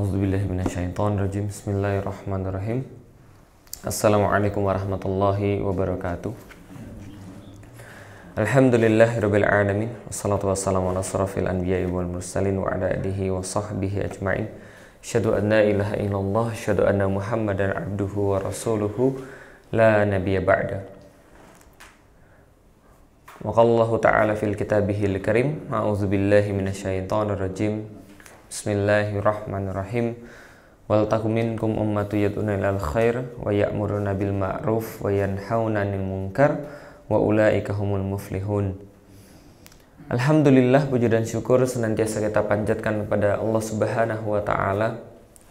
أعوذ بالله من الشيطان الرجيم بسم الله الرحمن الرحيم السلام عليكم ورحمة الله وبركاته الحمد لله رب العالمين والصلاة والسلام على أشرف الأنبياء والمرسلين وعلى آله وصحبه أجمعين أشهد أن لا إله إلا الله أشهد أن محمدا عبده ورسوله لا نبي بعده وقال الله تعالى في الكتابه الكريم أعوذ بالله من الشيطان الرجيم Bismillahirrahmanirrahim. Wal takuminkum ummatu yad'una ilal khair wa ya'muruna bil ma'ruf wa yanhauna 'anil munkar wa ulaika humul muflihun. Alhamdulillah puji dan syukur senantiasa kita panjatkan kepada Allah Subhanahu wa taala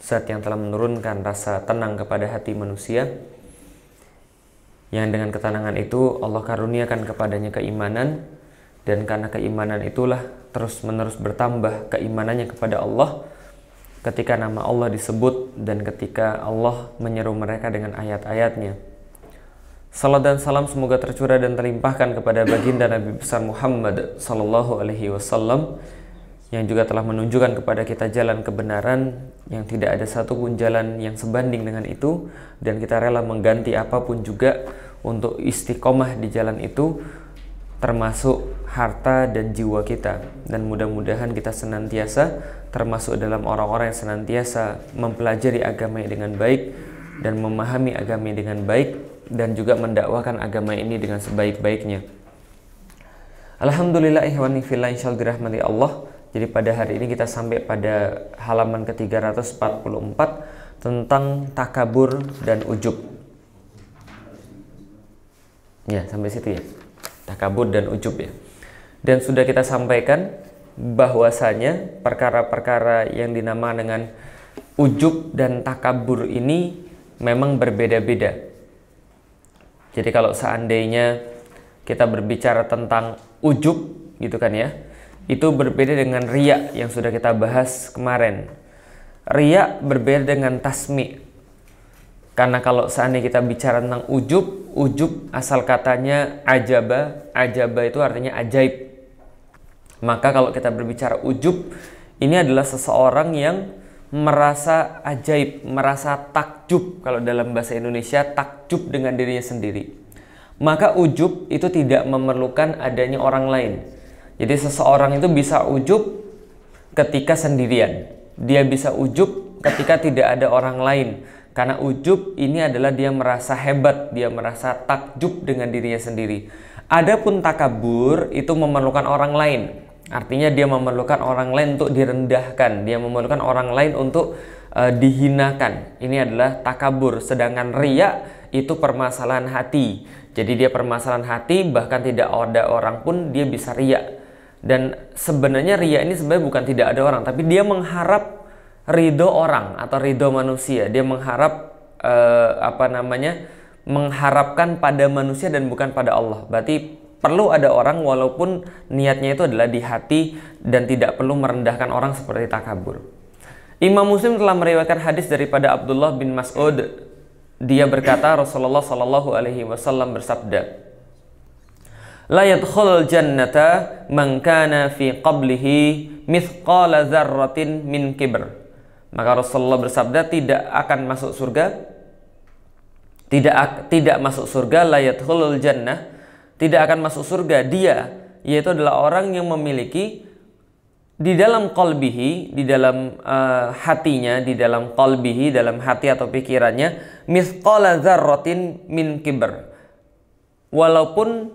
saat yang telah menurunkan rasa tenang kepada hati manusia yang dengan ketenangan itu Allah karuniakan kepadanya keimanan dan karena keimanan itulah terus-menerus bertambah keimanannya kepada Allah ketika nama Allah disebut dan ketika Allah menyeru mereka dengan ayat-ayatnya. Salat dan salam semoga tercurah dan terlimpahkan kepada baginda Nabi besar Muhammad sallallahu alaihi wasallam yang juga telah menunjukkan kepada kita jalan kebenaran yang tidak ada satupun jalan yang sebanding dengan itu dan kita rela mengganti apapun juga untuk istiqomah di jalan itu termasuk harta dan jiwa kita dan mudah-mudahan kita senantiasa termasuk dalam orang-orang yang senantiasa mempelajari agama dengan baik dan memahami agama dengan baik dan juga mendakwakan agama ini dengan sebaik-baiknya. Alhamdulillah ihwani fillah insyaallah Allah. Jadi pada hari ini kita sampai pada halaman ke-344 tentang takabur dan ujub. Ya, sampai situ ya takabur dan ujub ya. Dan sudah kita sampaikan bahwasanya perkara-perkara yang dinamakan dengan ujub dan takabur ini memang berbeda-beda. Jadi kalau seandainya kita berbicara tentang ujub gitu kan ya, itu berbeda dengan riak yang sudah kita bahas kemarin. Riak berbeda dengan tasmi. Karena kalau seandainya kita bicara tentang ujub, ujub asal katanya ajaba, ajaba itu artinya ajaib. Maka kalau kita berbicara ujub, ini adalah seseorang yang merasa ajaib, merasa takjub kalau dalam bahasa Indonesia takjub dengan dirinya sendiri. Maka ujub itu tidak memerlukan adanya orang lain. Jadi seseorang itu bisa ujub ketika sendirian. Dia bisa ujub ketika tidak ada orang lain karena ujub ini adalah dia merasa hebat, dia merasa takjub dengan dirinya sendiri. Adapun takabur itu memerlukan orang lain. Artinya dia memerlukan orang lain untuk direndahkan, dia memerlukan orang lain untuk uh, dihinakan. Ini adalah takabur. Sedangkan ria itu permasalahan hati. Jadi dia permasalahan hati bahkan tidak ada orang pun dia bisa ria. Dan sebenarnya ria ini sebenarnya bukan tidak ada orang, tapi dia mengharap ridho orang atau ridho manusia. Dia mengharap eh, apa namanya? mengharapkan pada manusia dan bukan pada Allah. Berarti perlu ada orang walaupun niatnya itu adalah di hati dan tidak perlu merendahkan orang seperti takabur. Imam Muslim telah meriwayatkan hadis daripada Abdullah bin Mas'ud. Dia berkata Rasulullah Shallallahu alaihi wasallam bersabda, "La yadkhulul jannata man kana fi qablihi min kibr." Maka Rasulullah bersabda tidak akan masuk surga tidak tidak masuk surga layat hulul jannah tidak akan masuk surga dia yaitu adalah orang yang memiliki di dalam kolbihi, di dalam uh, hatinya, di dalam kolbihi, dalam hati atau pikirannya, misqala zarrotin min kibr Walaupun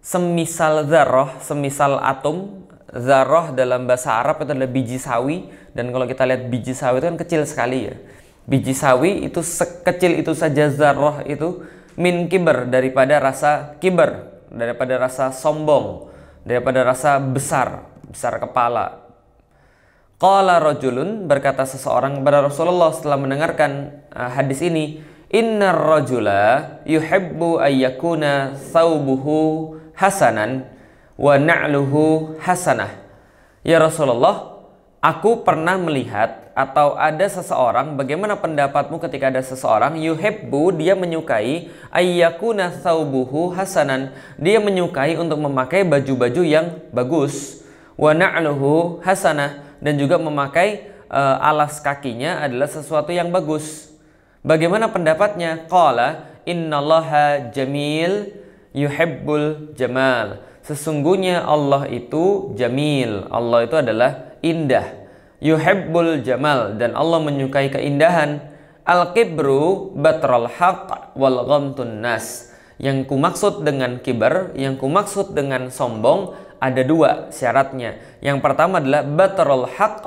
semisal zarroh, semisal atom Zarah dalam bahasa Arab itu adalah biji sawi dan kalau kita lihat biji sawi itu kan kecil sekali ya. Biji sawi itu sekecil itu saja zarah itu min kiber daripada rasa kiber, daripada rasa sombong, daripada rasa besar, besar kepala. Qala rajulun berkata seseorang kepada Rasulullah setelah mendengarkan uh, hadis ini, "Innar rajula yuhibbu ayyakuna saubuhu hasanan." wa na'luhu hasanah. Ya Rasulullah, aku pernah melihat atau ada seseorang bagaimana pendapatmu ketika ada seseorang yuhibbu dia menyukai ayyakuna thawbuhu hasanan dia menyukai untuk memakai baju-baju yang bagus wa na'luhu hasanah dan juga memakai uh, alas kakinya adalah sesuatu yang bagus bagaimana pendapatnya qala innallaha jamil yuhibbul jamal Sesungguhnya Allah itu jamil. Allah itu adalah indah. Yuhibbul jamal dan Allah menyukai keindahan. Al-kibru batral haq wal ghamtun nas. Yang kumaksud dengan kibar, yang kumaksud dengan sombong ada dua syaratnya. Yang pertama adalah batral haq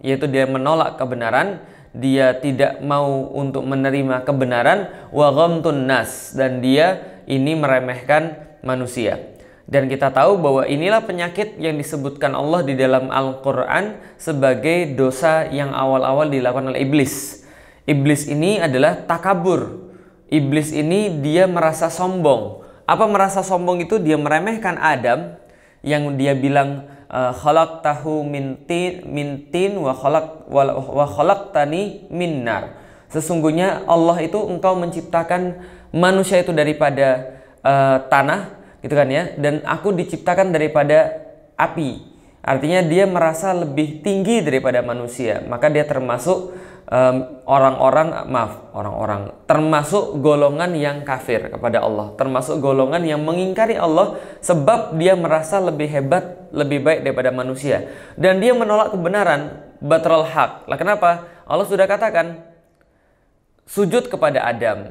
yaitu dia menolak kebenaran dia tidak mau untuk menerima kebenaran wa ghamtun nas dan dia ini meremehkan manusia. Dan kita tahu bahwa inilah penyakit yang disebutkan Allah di dalam Al-Quran sebagai dosa yang awal-awal dilakukan oleh iblis. Iblis ini adalah takabur. Iblis ini dia merasa sombong. Apa merasa sombong itu? Dia meremehkan Adam yang dia bilang eh, khalaq tahu mintin mintin wa khalaq wa khalaq tani minnar. Sesungguhnya Allah itu engkau menciptakan manusia itu daripada uh, tanah gitu kan ya dan aku diciptakan daripada api artinya dia merasa lebih tinggi daripada manusia maka dia termasuk orang-orang um, maaf orang-orang termasuk golongan yang kafir kepada Allah termasuk golongan yang mengingkari Allah sebab dia merasa lebih hebat lebih baik daripada manusia dan dia menolak kebenaran batrul hak lah kenapa Allah sudah katakan sujud kepada Adam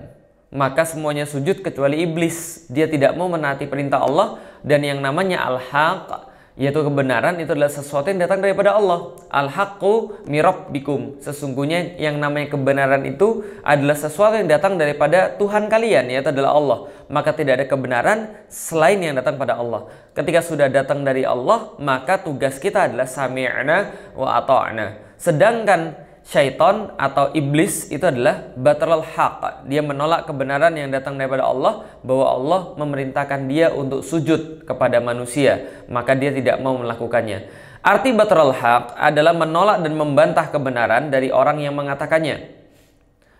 maka semuanya sujud kecuali iblis. Dia tidak mau menaati perintah Allah dan yang namanya al-haq yaitu kebenaran itu adalah sesuatu yang datang daripada Allah. Al-haqqu mirabbikum. Sesungguhnya yang namanya kebenaran itu adalah sesuatu yang datang daripada Tuhan kalian yaitu adalah Allah. Maka tidak ada kebenaran selain yang datang pada Allah. Ketika sudah datang dari Allah, maka tugas kita adalah sami'na wa ata'na. Sedangkan syaitan atau iblis itu adalah batalul haq. Dia menolak kebenaran yang datang daripada Allah bahwa Allah memerintahkan dia untuk sujud kepada manusia, maka dia tidak mau melakukannya. Arti batalul haq adalah menolak dan membantah kebenaran dari orang yang mengatakannya.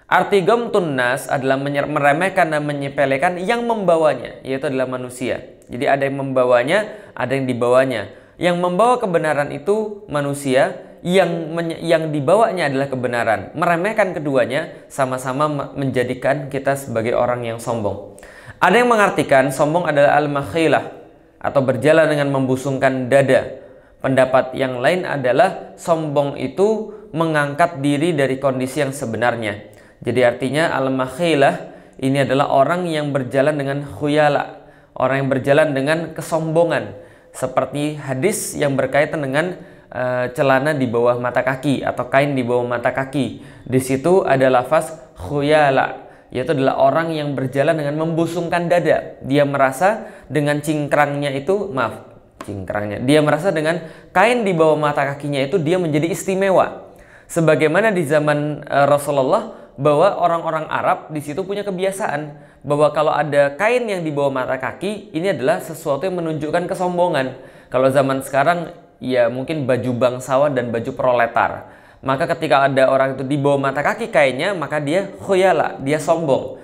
Arti gom tunnas adalah meremehkan dan menyepelekan yang membawanya, yaitu adalah manusia. Jadi ada yang membawanya, ada yang dibawanya. Yang membawa kebenaran itu manusia, yang yang dibawanya adalah kebenaran. Meremehkan keduanya sama-sama menjadikan kita sebagai orang yang sombong. Ada yang mengartikan sombong adalah al-makhilah atau berjalan dengan membusungkan dada. Pendapat yang lain adalah sombong itu mengangkat diri dari kondisi yang sebenarnya. Jadi artinya al-makhilah ini adalah orang yang berjalan dengan khuyala, orang yang berjalan dengan kesombongan seperti hadis yang berkaitan dengan Eh, celana di bawah mata kaki atau kain di bawah mata kaki. Di situ ada lafaz khuyala yaitu adalah orang yang berjalan dengan membusungkan dada. Dia merasa dengan cingkrangnya itu, maaf, cingkrangnya. Dia merasa dengan kain di bawah mata kakinya itu dia menjadi istimewa. Sebagaimana di zaman uh, Rasulullah bahwa orang-orang Arab di situ punya kebiasaan bahwa kalau ada kain yang di bawah mata kaki ini adalah sesuatu yang menunjukkan kesombongan. Kalau zaman sekarang ya mungkin baju bangsawan dan baju proletar. Maka ketika ada orang itu di bawah mata kaki kainnya, maka dia khuyala, dia sombong.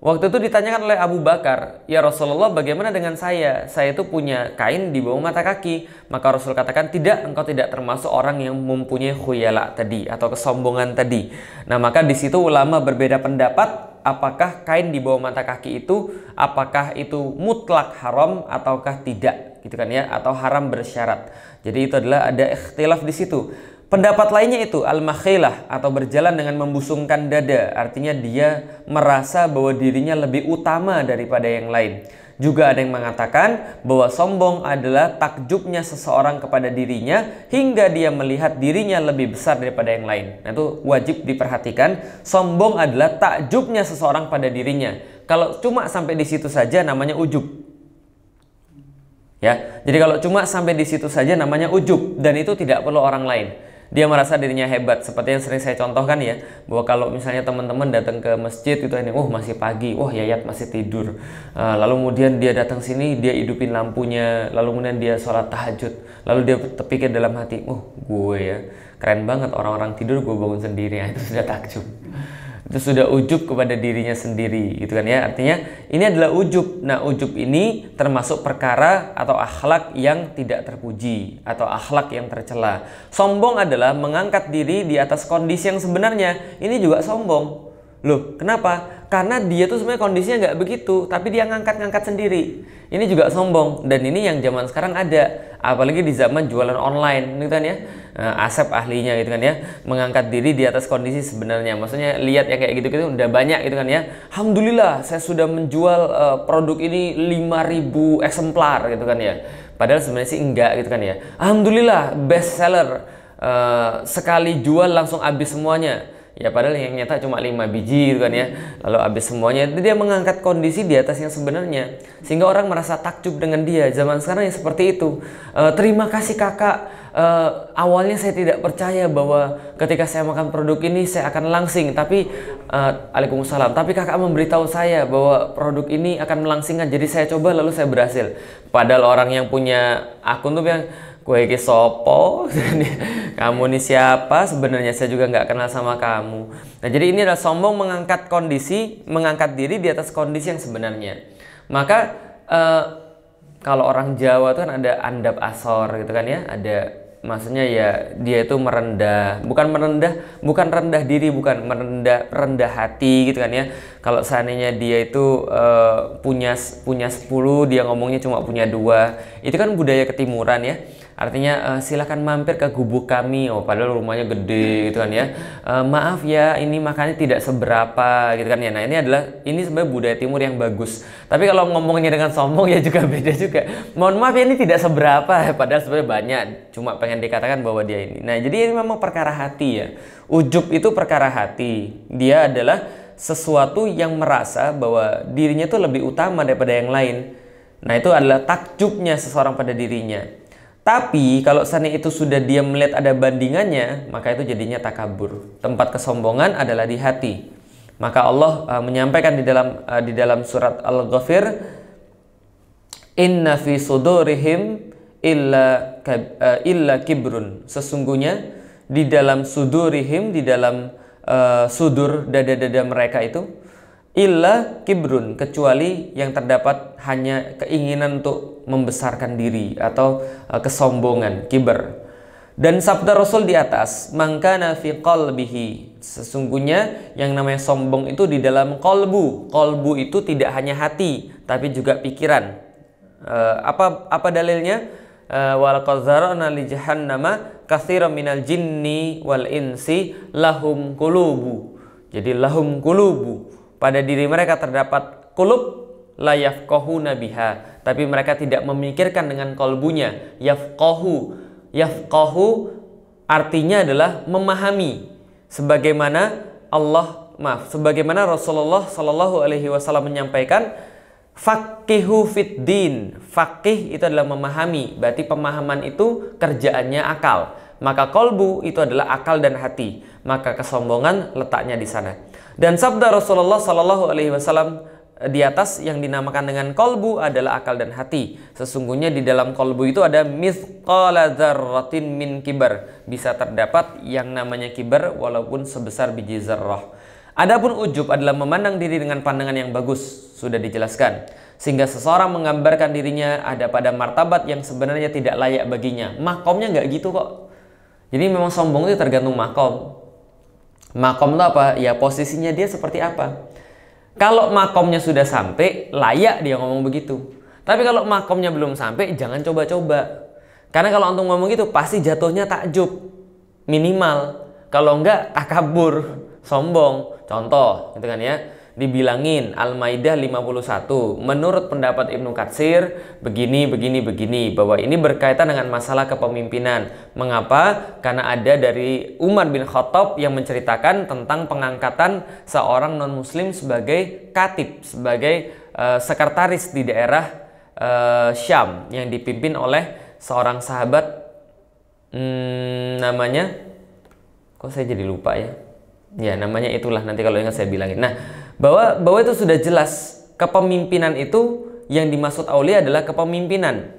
Waktu itu ditanyakan oleh Abu Bakar, "Ya Rasulullah, bagaimana dengan saya? Saya itu punya kain di bawah mata kaki." Maka Rasul katakan, "Tidak, engkau tidak termasuk orang yang mempunyai khuyala tadi atau kesombongan tadi." Nah, maka di situ ulama berbeda pendapat apakah kain di bawah mata kaki itu apakah itu mutlak haram ataukah tidak gitu kan ya atau haram bersyarat. Jadi itu adalah ada ikhtilaf di situ. Pendapat lainnya itu al-makhilah atau berjalan dengan membusungkan dada, artinya dia merasa bahwa dirinya lebih utama daripada yang lain. Juga ada yang mengatakan bahwa sombong adalah takjubnya seseorang kepada dirinya hingga dia melihat dirinya lebih besar daripada yang lain. Nah, itu wajib diperhatikan. Sombong adalah takjubnya seseorang pada dirinya. Kalau cuma sampai di situ saja namanya ujub. Ya. Jadi kalau cuma sampai di situ saja namanya ujub dan itu tidak perlu orang lain. Dia merasa dirinya hebat seperti yang sering saya contohkan ya, bahwa kalau misalnya teman-teman datang ke masjid itu ini, "Oh, masih pagi. wah Yayat masih tidur." Eh, lalu kemudian dia datang sini, dia hidupin lampunya, lalu kemudian dia sholat tahajud. Lalu dia terpikir dalam hati, "Oh, gue ya, keren banget orang-orang tidur gue bangun sendiri." Itu sudah takjub itu sudah ujub kepada dirinya sendiri gitu kan ya artinya ini adalah ujub nah ujub ini termasuk perkara atau akhlak yang tidak terpuji atau akhlak yang tercela sombong adalah mengangkat diri di atas kondisi yang sebenarnya ini juga sombong Loh, kenapa? Karena dia tuh sebenarnya kondisinya nggak begitu, tapi dia ngangkat-ngangkat sendiri. Ini juga sombong, dan ini yang zaman sekarang ada. Apalagi di zaman jualan online, gitu kan ya. Eh, asep ahlinya gitu kan ya, mengangkat diri di atas kondisi sebenarnya. Maksudnya lihat ya kayak gitu-gitu udah banyak gitu kan ya. Alhamdulillah saya sudah menjual uh, produk ini 5000 eksemplar gitu kan ya. Padahal sebenarnya sih enggak gitu kan ya. Alhamdulillah best seller. Uh, sekali jual langsung habis semuanya ya padahal yang nyata cuma lima biji gitu kan ya lalu habis semuanya itu dia mengangkat kondisi di atas yang sebenarnya sehingga orang merasa takjub dengan dia zaman sekarang ya seperti itu e, terima kasih kakak e, awalnya saya tidak percaya bahwa ketika saya makan produk ini saya akan langsing tapi e, alaikumussalam tapi kakak memberitahu saya bahwa produk ini akan melangsingkan jadi saya coba lalu saya berhasil padahal orang yang punya akun tuh yang kue iki sopo kamu ini siapa sebenarnya saya juga nggak kenal sama kamu nah jadi ini adalah sombong mengangkat kondisi mengangkat diri di atas kondisi yang sebenarnya maka eh, kalau orang Jawa tuh kan ada andap asor gitu kan ya ada maksudnya ya dia itu merendah bukan merendah bukan rendah diri bukan merendah rendah hati gitu kan ya kalau seandainya dia itu uh, punya punya 10 dia ngomongnya cuma punya dua itu kan budaya ketimuran ya Artinya uh, eh, silahkan mampir ke gubuk kami. Oh, padahal rumahnya gede gitu kan ya. Uh, maaf ya, ini makannya tidak seberapa gitu kan ya. Nah, ini adalah ini sebenarnya budaya timur yang bagus. Tapi kalau ngomongnya dengan sombong ya juga beda juga. Mohon maaf ya ini tidak seberapa padahal sebenarnya banyak cuma pengen dikatakan bahwa dia ini. Nah, jadi ini memang perkara hati ya. Ujub itu perkara hati. Dia adalah sesuatu yang merasa bahwa dirinya itu lebih utama daripada yang lain. Nah, itu adalah takjubnya seseorang pada dirinya. Tapi kalau seandainya itu sudah dia melihat ada bandingannya, maka itu jadinya takabur. Tempat kesombongan adalah di hati. Maka Allah uh, menyampaikan di dalam uh, di dalam surat Al-Ghafir, "Inna fi sudurihim illa uh, illa kibrun." Sesungguhnya di dalam sudurihim, di dalam uh, sudur dada-dada mereka itu illa kibrun kecuali yang terdapat hanya keinginan untuk membesarkan diri atau eh, kesombongan kiber dan sabda Rasul di atas maka fi qalbihi sesungguhnya yang namanya sombong itu di dalam kolbu kolbu itu tidak hanya hati tapi juga pikiran eh, apa apa dalilnya eh, wal qadzarana nama jahannama katsiran minal jinni wal insi lahum kulubu jadi lahum kulubu pada diri mereka terdapat kulub layaf kohu nabiha tapi mereka tidak memikirkan dengan kolbunya yafqahu yafqahu artinya adalah memahami sebagaimana Allah maaf sebagaimana Rasulullah Shallallahu Alaihi Wasallam menyampaikan fakihu fit din fakih itu adalah memahami berarti pemahaman itu kerjaannya akal maka kolbu itu adalah akal dan hati maka kesombongan letaknya di sana dan sabda Rasulullah Shallallahu Alaihi Wasallam eh, di atas yang dinamakan dengan kolbu adalah akal dan hati. Sesungguhnya di dalam kolbu itu ada mithqala min kibar. Bisa terdapat yang namanya kibar walaupun sebesar biji zarrah. Adapun ujub adalah memandang diri dengan pandangan yang bagus, sudah dijelaskan. Sehingga seseorang menggambarkan dirinya ada pada martabat yang sebenarnya tidak layak baginya. Makomnya nggak gitu kok. Jadi memang sombong itu tergantung makom. Makom itu apa? Ya posisinya dia seperti apa. Kalau makomnya sudah sampai, layak dia ngomong begitu. Tapi kalau makomnya belum sampai, jangan coba-coba. Karena kalau antum ngomong gitu, pasti jatuhnya takjub. Minimal. Kalau enggak, takabur. Sombong. Contoh, gitu kan ya dibilangin Al-Maidah 51 menurut pendapat Ibnu Katsir begini begini begini bahwa ini berkaitan dengan masalah kepemimpinan mengapa karena ada dari Umar bin Khattab yang menceritakan tentang pengangkatan seorang non muslim sebagai katib sebagai uh, sekretaris di daerah uh, Syam yang dipimpin oleh seorang sahabat hmm, namanya kok saya jadi lupa ya ya namanya itulah nanti kalau ingat saya bilangin nah bahwa bahwa itu sudah jelas kepemimpinan itu yang dimaksud aulia adalah kepemimpinan.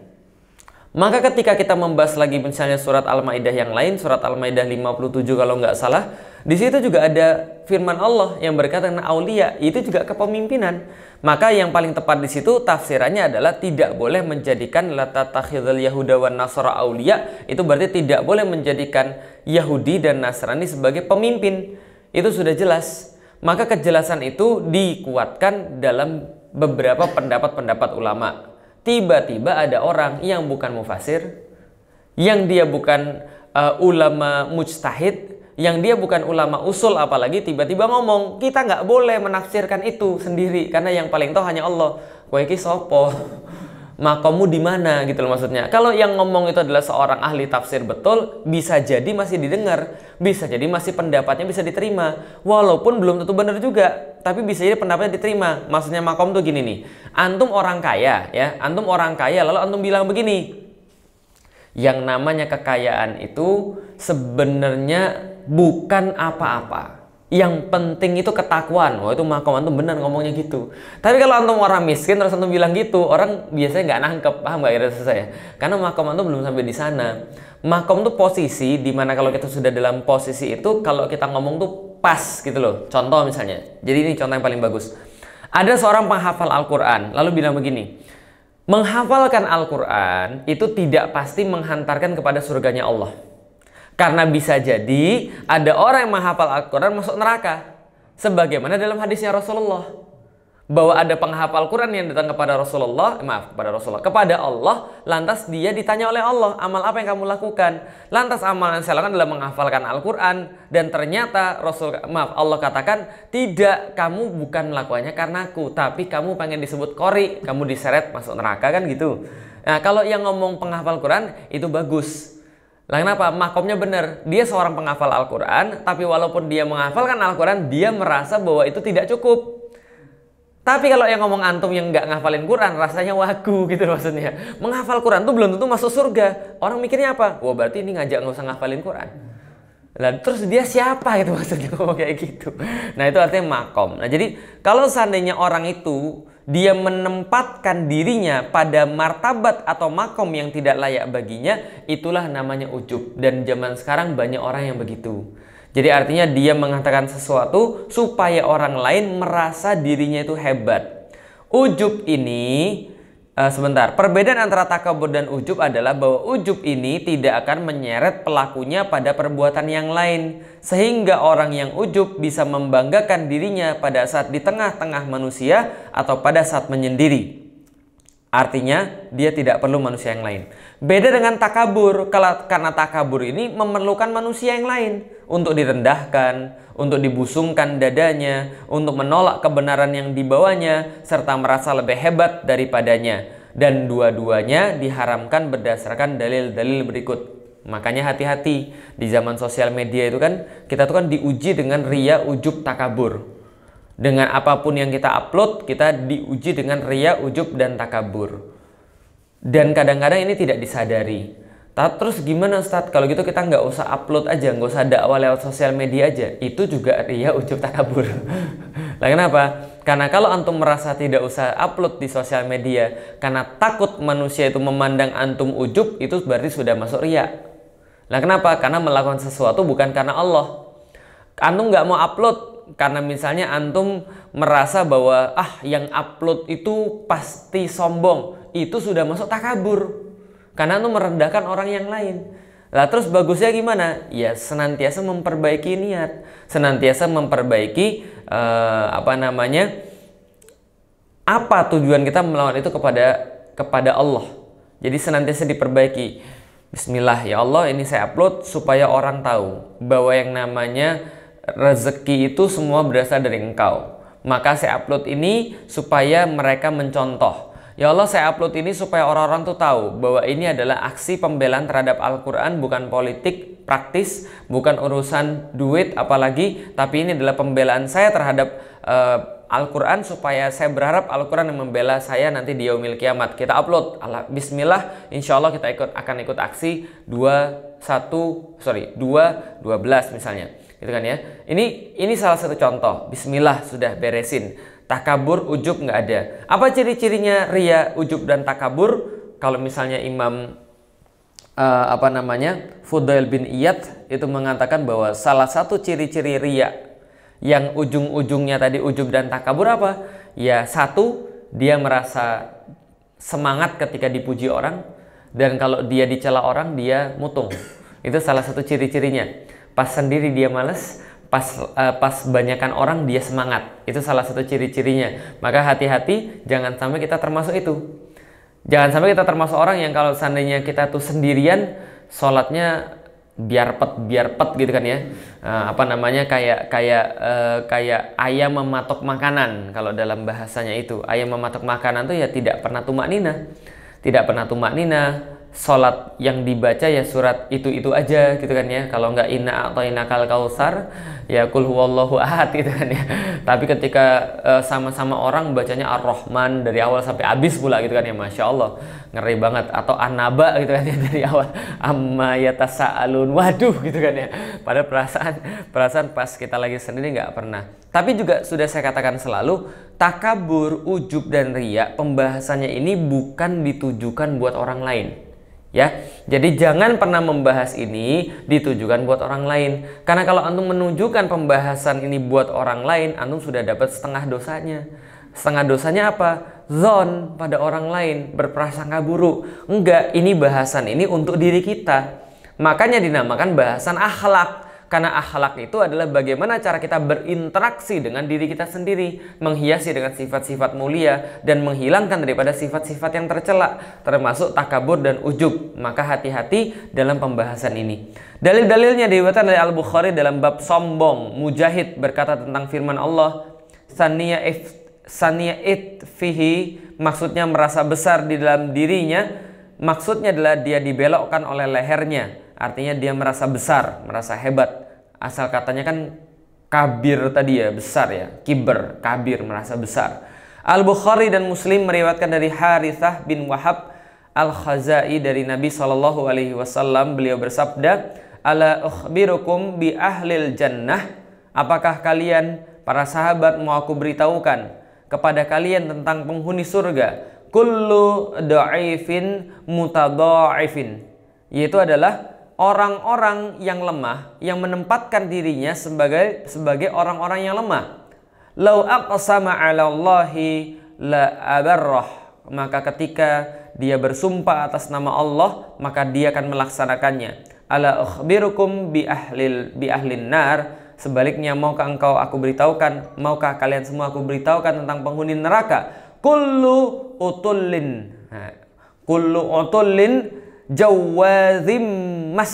Maka ketika kita membahas lagi misalnya surat Al-Maidah yang lain, surat Al-Maidah 57 kalau nggak salah, di situ juga ada firman Allah yang berkata tentang aulia, itu juga kepemimpinan. Maka yang paling tepat di situ tafsirannya adalah tidak boleh menjadikan lata takhidul yahuda wan nasara aulia, itu berarti tidak boleh menjadikan Yahudi dan Nasrani sebagai pemimpin. Itu sudah jelas. Maka kejelasan itu dikuatkan dalam beberapa pendapat-pendapat ulama. Tiba-tiba ada orang yang bukan mufasir, yang dia bukan uh, ulama mujtahid, yang dia bukan ulama usul apalagi tiba-tiba ngomong kita nggak boleh menafsirkan itu sendiri karena yang paling tahu hanya Allah. Kue sopo makommu di mana gitu loh maksudnya. Kalau yang ngomong itu adalah seorang ahli tafsir betul, bisa jadi masih didengar, bisa jadi masih pendapatnya bisa diterima, walaupun belum tentu benar juga, tapi bisa jadi pendapatnya diterima. Maksudnya makom tuh gini nih, antum orang kaya ya, antum orang kaya lalu antum bilang begini, yang namanya kekayaan itu sebenarnya bukan apa-apa yang penting itu ketakuan wah itu makom antum benar ngomongnya gitu tapi kalau antum orang miskin terus antum bilang gitu orang biasanya nggak nangkep paham nggak kira saya karena makom antum belum sampai di sana makom tuh posisi dimana kalau kita sudah dalam posisi itu kalau kita ngomong tuh pas gitu loh contoh misalnya jadi ini contoh yang paling bagus ada seorang penghafal Al-Quran lalu bilang begini menghafalkan Al-Quran itu tidak pasti menghantarkan kepada surganya Allah karena bisa jadi ada orang yang menghafal Al-Quran masuk neraka. Sebagaimana dalam hadisnya Rasulullah. Bahwa ada penghafal Quran yang datang kepada Rasulullah, eh, maaf, kepada Rasulullah, kepada Allah, lantas dia ditanya oleh Allah, amal apa yang kamu lakukan? Lantas amalan yang saya lakukan adalah menghafalkan Al-Quran, dan ternyata Rasul, maaf, Allah katakan, tidak, kamu bukan melakukannya karena aku, tapi kamu pengen disebut kori, kamu diseret masuk neraka kan gitu. Nah, kalau yang ngomong penghafal Quran, itu bagus lah iya. kenapa? Mahkomnya benar. Dia seorang penghafal Al-Quran, tapi walaupun dia menghafalkan Al-Quran, dia merasa bahwa itu tidak cukup. Tapi kalau yang ngomong antum yang nggak ngafalin Quran, rasanya wagu gitu maksudnya. Menghafal Quran tuh belum tentu masuk surga. Orang mikirnya apa? Wah berarti ini ngajak nggak usah ngafalin Quran. dan terus dia siapa gitu maksudnya ngomong kayak gitu. Nah itu artinya makom. Nah jadi kalau seandainya orang itu dia menempatkan dirinya pada martabat atau makom yang tidak layak baginya, itulah namanya ujub. Dan zaman sekarang banyak orang yang begitu. Jadi artinya dia mengatakan sesuatu supaya orang lain merasa dirinya itu hebat. Ujub ini Uh, sebentar, perbedaan antara takabur dan ujub adalah bahwa ujub ini tidak akan menyeret pelakunya pada perbuatan yang lain, sehingga orang yang ujub bisa membanggakan dirinya pada saat di tengah-tengah manusia atau pada saat menyendiri. Artinya, dia tidak perlu manusia yang lain. Beda dengan takabur, karena takabur ini memerlukan manusia yang lain, untuk direndahkan, untuk dibusungkan dadanya, untuk menolak kebenaran yang dibawanya, serta merasa lebih hebat daripadanya. Dan dua-duanya diharamkan berdasarkan dalil-dalil berikut. Makanya hati-hati di zaman sosial media itu kan kita tuh kan diuji dengan ria ujub takabur. Dengan apapun yang kita upload, kita diuji dengan ria ujub dan takabur. Dan kadang-kadang ini tidak disadari. Terus gimana Ustaz? Kalau gitu kita nggak usah upload aja, nggak usah dakwah lewat sosial media aja. Itu juga ria ujub takabur. Nah kenapa? Karena kalau antum merasa tidak usah upload di sosial media karena takut manusia itu memandang antum ujub, itu berarti sudah masuk ria. Nah kenapa? Karena melakukan sesuatu bukan karena Allah. Antum nggak mau upload karena misalnya antum merasa bahwa ah yang upload itu pasti sombong, itu sudah masuk takabur karena itu merendahkan orang yang lain. Lah terus bagusnya gimana? Ya senantiasa memperbaiki niat, senantiasa memperbaiki eh, apa namanya? Apa tujuan kita melawan itu kepada kepada Allah. Jadi senantiasa diperbaiki. Bismillah ya Allah, ini saya upload supaya orang tahu bahwa yang namanya rezeki itu semua berasal dari Engkau. Maka saya upload ini supaya mereka mencontoh Ya Allah, saya upload ini supaya orang-orang tuh tahu bahwa ini adalah aksi pembelaan terhadap Al-Qur'an, bukan politik, praktis, bukan urusan duit apalagi, tapi ini adalah pembelaan saya terhadap uh, Al-Qur'an supaya saya berharap Al-Qur'an yang membela saya nanti di yaumil kiamat. Kita upload. Bismillah, insya Allah kita ikut akan ikut aksi 2 1 sorry, 2 12 misalnya gitu kan ya. Ini ini salah satu contoh. Bismillah sudah beresin. Takabur, ujub nggak ada. Apa ciri-cirinya ria, ujub dan takabur? Kalau misalnya Imam uh, apa namanya Fudail bin Iyad itu mengatakan bahwa salah satu ciri-ciri ria yang ujung-ujungnya tadi ujub dan takabur apa? Ya satu dia merasa semangat ketika dipuji orang dan kalau dia dicela orang dia mutung. Itu salah satu ciri-cirinya. Pas sendiri dia males, pas uh, pas banyakkan orang dia semangat itu salah satu ciri-cirinya maka hati-hati jangan sampai kita termasuk itu jangan sampai kita termasuk orang yang kalau seandainya kita tuh sendirian sholatnya biar pet biar pet gitu kan ya uh, apa namanya kayak kayak uh, kayak ayam mematok makanan kalau dalam bahasanya itu ayam mematok makanan tuh ya tidak pernah tumak nina tidak pernah tumak nina sholat yang dibaca ya surat itu itu aja gitu kan ya kalau nggak inna atau inakal kausar ya kul huwallahu ahad gitu kan ya tapi ketika eh, sama-sama uh, orang bacanya ar-rahman dari awal sampai habis pula gitu kan ya masya allah ngeri banget atau anaba gitu kan ya dari awal amma alun waduh gitu kan ya pada perasaan perasaan pas kita lagi sendiri nggak pernah tapi juga sudah saya katakan selalu takabur ujub dan riak pembahasannya ini bukan ditujukan buat orang lain ya. Jadi jangan pernah membahas ini ditujukan buat orang lain. Karena kalau antum menunjukkan pembahasan ini buat orang lain, antum sudah dapat setengah dosanya. Setengah dosanya apa? Zon pada orang lain, berprasangka buruk. Enggak, ini bahasan ini untuk diri kita. Makanya dinamakan bahasan akhlak. Karena akhlak itu adalah bagaimana cara kita berinteraksi dengan diri kita sendiri, menghiasi dengan sifat-sifat mulia dan menghilangkan daripada sifat-sifat yang tercela, termasuk takabur dan ujub. Maka hati-hati dalam pembahasan ini. Dalil-dalilnya diriwayatkan dari Al-Bukhari dalam bab sombong. Mujahid berkata tentang firman Allah, "Saniya if it fihi", maksudnya merasa besar di dalam dirinya Maksudnya adalah dia dibelokkan oleh lehernya, artinya dia merasa besar, merasa hebat. Asal katanya kan kabir tadi ya, besar ya, kiber, kabir, merasa besar. Al-Bukhari dan Muslim meriwayatkan dari Harithah bin Wahab Al-Khazai dari Nabi Shallallahu alaihi wasallam beliau bersabda, "Ala ukhbirukum bi ahlil jannah?" Apakah kalian para sahabat mau aku beritahukan kepada kalian tentang penghuni surga? kullu da'ifin mutadhaifin yaitu adalah orang-orang yang lemah yang menempatkan dirinya sebagai sebagai orang-orang yang lemah lau aqsama 'ala Allahi la abarrah maka ketika dia bersumpah atas nama Allah maka dia akan melaksanakannya ala ukhbirukum bi ahlil bi ahlin nar sebaliknya maukah engkau aku beritahukan maukah kalian semua aku beritahukan tentang penghuni neraka kullu utullin kullu utullin jawazim mas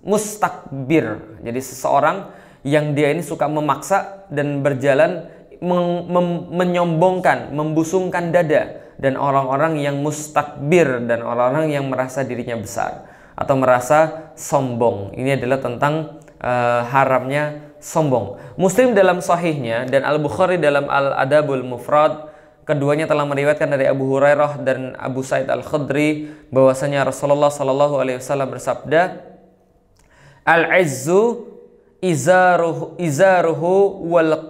mustakbir jadi seseorang yang dia ini suka memaksa dan berjalan mem mem menyombongkan membusungkan dada dan orang-orang yang mustakbir dan orang-orang yang merasa dirinya besar atau merasa sombong ini adalah tentang uh, haramnya sombong Muslim dalam sahihnya dan Al Bukhari dalam Al Adabul Mufrad keduanya telah meriwayatkan dari Abu Hurairah dan Abu Said Al Khudri bahwasanya Rasulullah Shallallahu Alaihi Wasallam bersabda, Al Izzu izaruhu izaruhu wal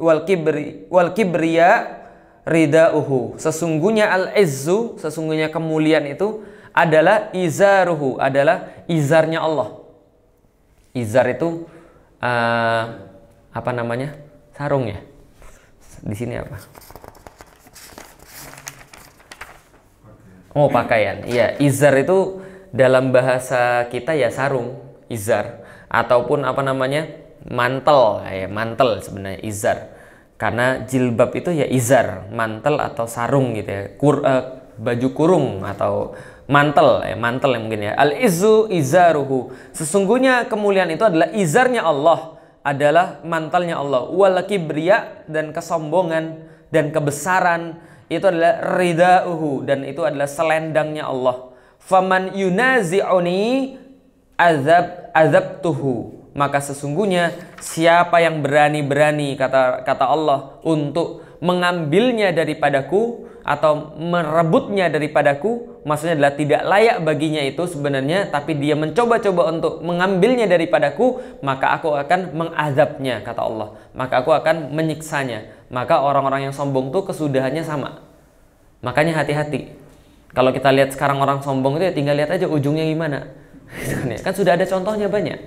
wal kibri wal kibriya ridauhu. sesungguhnya al izzu, sesungguhnya kemuliaan itu adalah izaruhu, adalah izarnya Allah. Izar itu uh, apa namanya? Sarung ya. Di sini apa? Oh pakaian, iya. Izar itu dalam bahasa kita ya sarung, izar. Ataupun apa namanya mantel, ya mantel sebenarnya izar. Karena jilbab itu ya izar, mantel atau sarung gitu ya. Kur, uh, baju kurung atau mantel, ya mantel yang mungkin ya. Al izu izaruhu. Sesungguhnya kemuliaan itu adalah izarnya Allah, adalah mantelnya Allah. Wal kibriya dan kesombongan dan kebesaran itu adalah ridauhu dan itu adalah selendangnya Allah. Faman yunazi'uni azab azabtuhu. Maka sesungguhnya siapa yang berani-berani kata kata Allah untuk mengambilnya daripadaku atau merebutnya daripadaku maksudnya adalah tidak layak baginya itu sebenarnya tapi dia mencoba-coba untuk mengambilnya daripadaku maka aku akan mengazabnya kata Allah maka aku akan menyiksanya maka orang-orang yang sombong tuh kesudahannya sama. Makanya hati-hati. Kalau kita lihat sekarang orang sombong itu ya tinggal lihat aja ujungnya gimana. Gitu kan, ya. kan sudah ada contohnya banyak.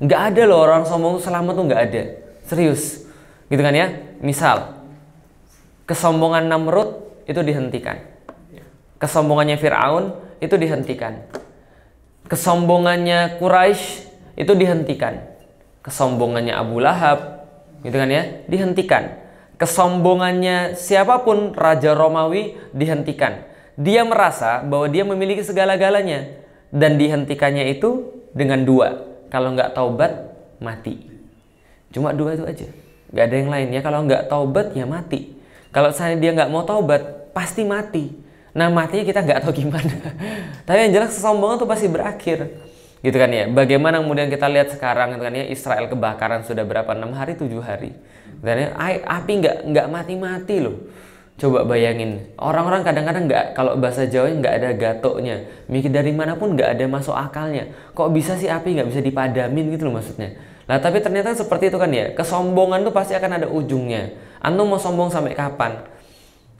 Nggak ada loh orang sombong selama selamat tuh nggak ada. Serius. Gitu kan ya. Misal, kesombongan Namrud itu dihentikan. Kesombongannya Fir'aun itu dihentikan. Kesombongannya Quraisy itu dihentikan. Kesombongannya Abu Lahab, gitu kan ya, dihentikan Kesombongannya siapapun Raja Romawi dihentikan. Dia merasa bahwa dia memiliki segala-galanya dan dihentikannya itu dengan dua. Kalau nggak taubat, mati. Cuma dua itu aja. Gak ada yang lain ya. Kalau nggak taubat, ya mati. Kalau saya dia nggak mau taubat, pasti mati. Nah matinya kita nggak tahu gimana. Tapi yang jelas kesombongan tuh pasti berakhir gitu kan ya. Bagaimana kemudian kita lihat sekarang gitu kan ya Israel kebakaran sudah berapa? enam hari, tujuh hari. Dan api nggak nggak mati-mati loh coba bayangin orang-orang kadang-kadang nggak kalau bahasa Jawa nggak ada gatoknya mikir dari manapun nggak ada masuk akalnya kok bisa sih api nggak bisa dipadamin gitu loh maksudnya Nah tapi ternyata seperti itu kan ya Kesombongan tuh pasti akan ada ujungnya Anu mau sombong sampai kapan?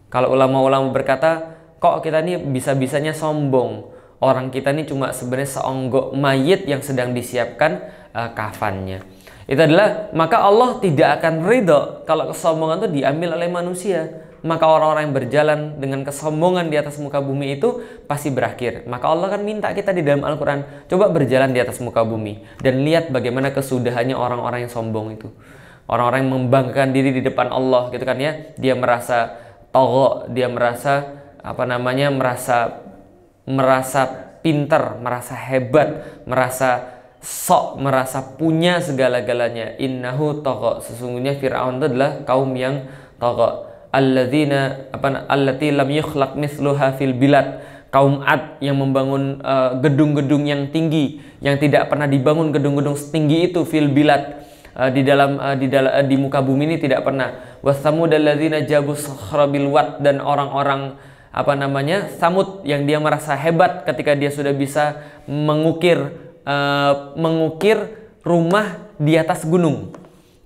Kalau ulama-ulama berkata Kok kita ini bisa-bisanya sombong Orang kita ini cuma sebenarnya seonggok mayit yang sedang disiapkan uh, kafannya itu adalah maka Allah tidak akan ridho kalau kesombongan itu diambil oleh manusia. Maka orang-orang yang berjalan dengan kesombongan di atas muka bumi itu pasti berakhir. Maka Allah kan minta kita di dalam Al-Quran, coba berjalan di atas muka bumi dan lihat bagaimana kesudahannya orang-orang yang sombong itu. Orang-orang yang membanggakan diri di depan Allah gitu kan ya, dia merasa togo, dia merasa apa namanya merasa merasa pinter, merasa hebat, merasa sok merasa punya segala-galanya innahu toko sesungguhnya Firaun itu adalah kaum yang tagha alladzina apa allati lam yukhlaq misluha fil bilad kaum ad yang membangun eh, gedung-gedung uh, yang tinggi yang tidak pernah dibangun gedung-gedung setinggi itu fil bilad uh, di dalam uh, di dalam uh, di muka bumi ini tidak pernah wasamu alladzina jabu sakhrabil wat dan orang-orang apa namanya samud yang dia merasa hebat ketika dia sudah bisa mengukir uh, mengukir rumah di atas gunung.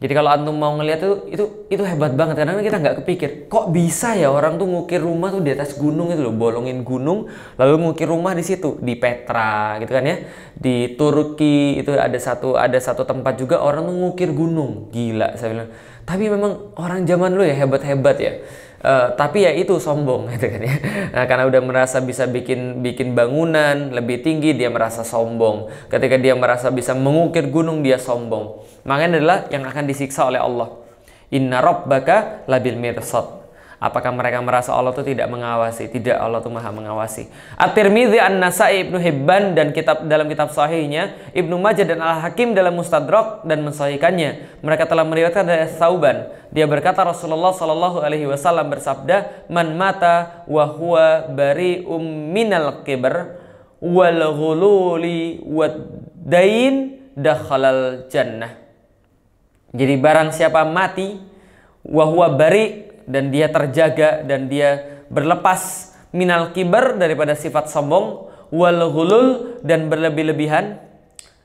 Jadi kalau antum mau ngeliat tuh itu itu hebat banget karena kita nggak kepikir kok bisa ya orang tuh ngukir rumah tuh di atas gunung itu loh bolongin gunung lalu ngukir rumah di situ di Petra gitu kan ya di Turki itu ada satu ada satu tempat juga orang tuh ngukir gunung gila saya bilang tapi memang orang zaman lu ya hebat hebat ya Eh, tapi ya itu sombong gitu kan ya. Nah, karena udah merasa bisa bikin bikin bangunan lebih tinggi dia merasa sombong. Ketika dia merasa bisa mengukir gunung dia sombong. Makanya adalah yang akan disiksa oleh Allah. Inna rabbaka labil mirsad. Apakah mereka merasa Allah itu tidak mengawasi? Tidak, Allah itu maha mengawasi. At-Tirmidzi, An-Nasai, Ibnu Hibban dan kitab dalam kitab sahihnya, Ibnu Majah dan Al-Hakim dalam Mustadrak dan mensahihkannya. Mereka telah meriwayatkan dari Sauban. Dia berkata Rasulullah Shallallahu alaihi wasallam bersabda, "Man mata wa huwa bari'um minal kibr wal ghululi wad dain dakhalal jannah." Jadi barang siapa mati wahwa bari dan dia terjaga dan dia berlepas minal kibar daripada sifat sombong wal gulul dan berlebih-lebihan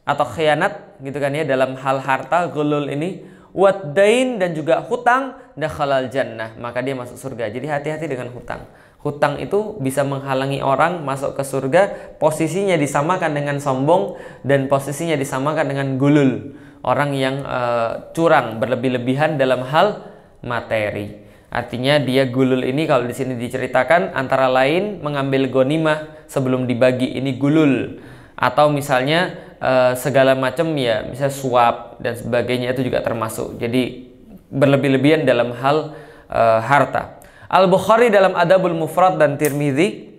atau khianat gitu kan ya dalam hal harta gulul ini wat dain dan juga hutang dakhalal jannah maka dia masuk surga jadi hati-hati dengan hutang hutang itu bisa menghalangi orang masuk ke surga posisinya disamakan dengan sombong dan posisinya disamakan dengan gulul orang yang uh, curang berlebih-lebihan dalam hal materi Artinya dia gulul ini kalau di sini diceritakan antara lain mengambil gonimah sebelum dibagi ini gulul atau misalnya e, segala macam ya misalnya suap dan sebagainya itu juga termasuk. Jadi berlebih-lebihan dalam hal e, harta. Al Bukhari dalam Adabul Mufrad dan Tirmidzi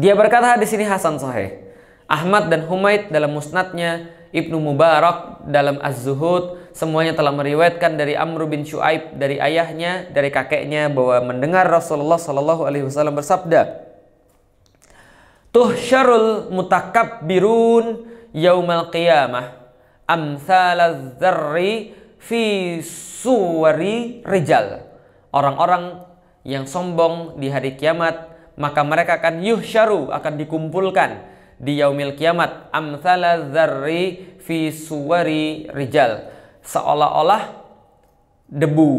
dia berkata di sini hasan sahih. Ahmad dan Humaid dalam musnadnya, Ibnu Mubarak dalam Az-Zuhud, semuanya telah meriwayatkan dari Amr bin Shu'aib dari ayahnya, dari kakeknya bahwa mendengar Rasulullah Shallallahu alaihi wasallam bersabda, tuh mutakab mutakabbirun yaumal qiyamah amthal dzarri fi suwari rijal." Orang-orang yang sombong di hari kiamat maka mereka akan yuhsyaru akan dikumpulkan di yaumil kiamat am zarri fi suwari rijal seolah-olah debu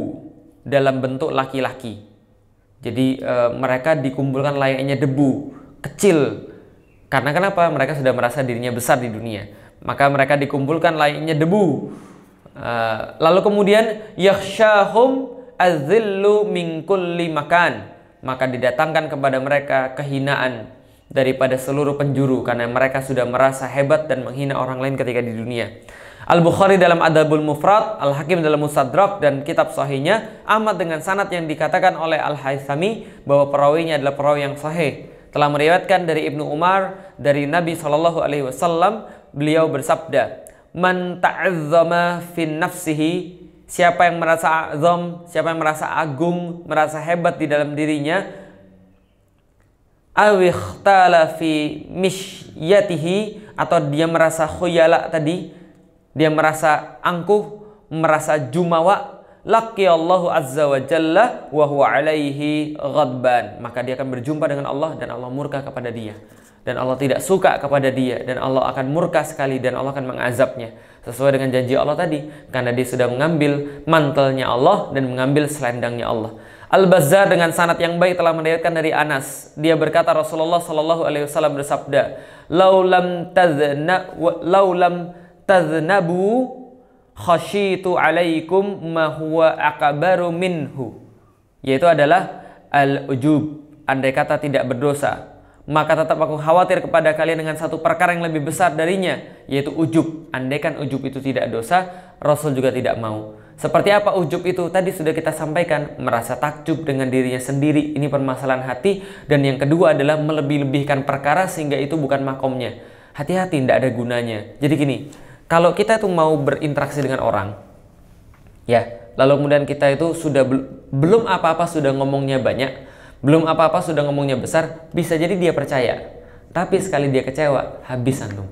dalam bentuk laki-laki. Jadi e, mereka dikumpulkan layaknya debu kecil. Karena kenapa? Mereka sudah merasa dirinya besar di dunia. Maka mereka dikumpulkan layaknya debu. E, lalu kemudian yakhshahum azillu min kulli makan. Maka didatangkan kepada mereka kehinaan daripada seluruh penjuru karena mereka sudah merasa hebat dan menghina orang lain ketika di dunia. Al-Bukhari dalam Adabul Mufrad, Al-Hakim dalam Musadrak dan kitab sahihnya, amat dengan sanat yang dikatakan oleh Al-Haythami bahwa perawinya adalah perawi yang sahih. Telah meriwayatkan dari Ibnu Umar, dari Nabi Shallallahu Alaihi Wasallam, beliau bersabda, "Man ta'azzama fin nafsihi Siapa yang merasa azam, siapa yang merasa agung, merasa hebat di dalam dirinya, awikhtala fi misyatihi atau dia merasa khuyala tadi dia merasa angkuh, merasa jumawa, laki Allah azza wa jalla wa huwa alaihi ghadban. Maka dia akan berjumpa dengan Allah dan Allah murka kepada dia. Dan Allah tidak suka kepada dia dan Allah akan murka sekali dan Allah akan mengazabnya. Sesuai dengan janji Allah tadi karena dia sudah mengambil mantelnya Allah dan mengambil selendangnya Allah. Al-Bazzar dengan sanat yang baik telah mendapatkan dari Anas. Dia berkata Rasulullah Shallallahu alaihi wasallam bersabda, "Laulam tazna laulam taznabu khasyitu alaikum ma huwa akabaru minhu yaitu adalah al-ujub andai kata tidak berdosa maka tetap aku khawatir kepada kalian dengan satu perkara yang lebih besar darinya yaitu ujub andai kan ujub itu tidak dosa Rasul juga tidak mau seperti apa ujub itu tadi sudah kita sampaikan merasa takjub dengan dirinya sendiri ini permasalahan hati dan yang kedua adalah melebih-lebihkan perkara sehingga itu bukan makomnya hati-hati tidak ada gunanya jadi gini kalau kita itu mau berinteraksi dengan orang, ya, lalu kemudian kita itu sudah bel belum apa-apa sudah ngomongnya banyak, belum apa-apa sudah ngomongnya besar, bisa jadi dia percaya. Tapi sekali dia kecewa, habis antum.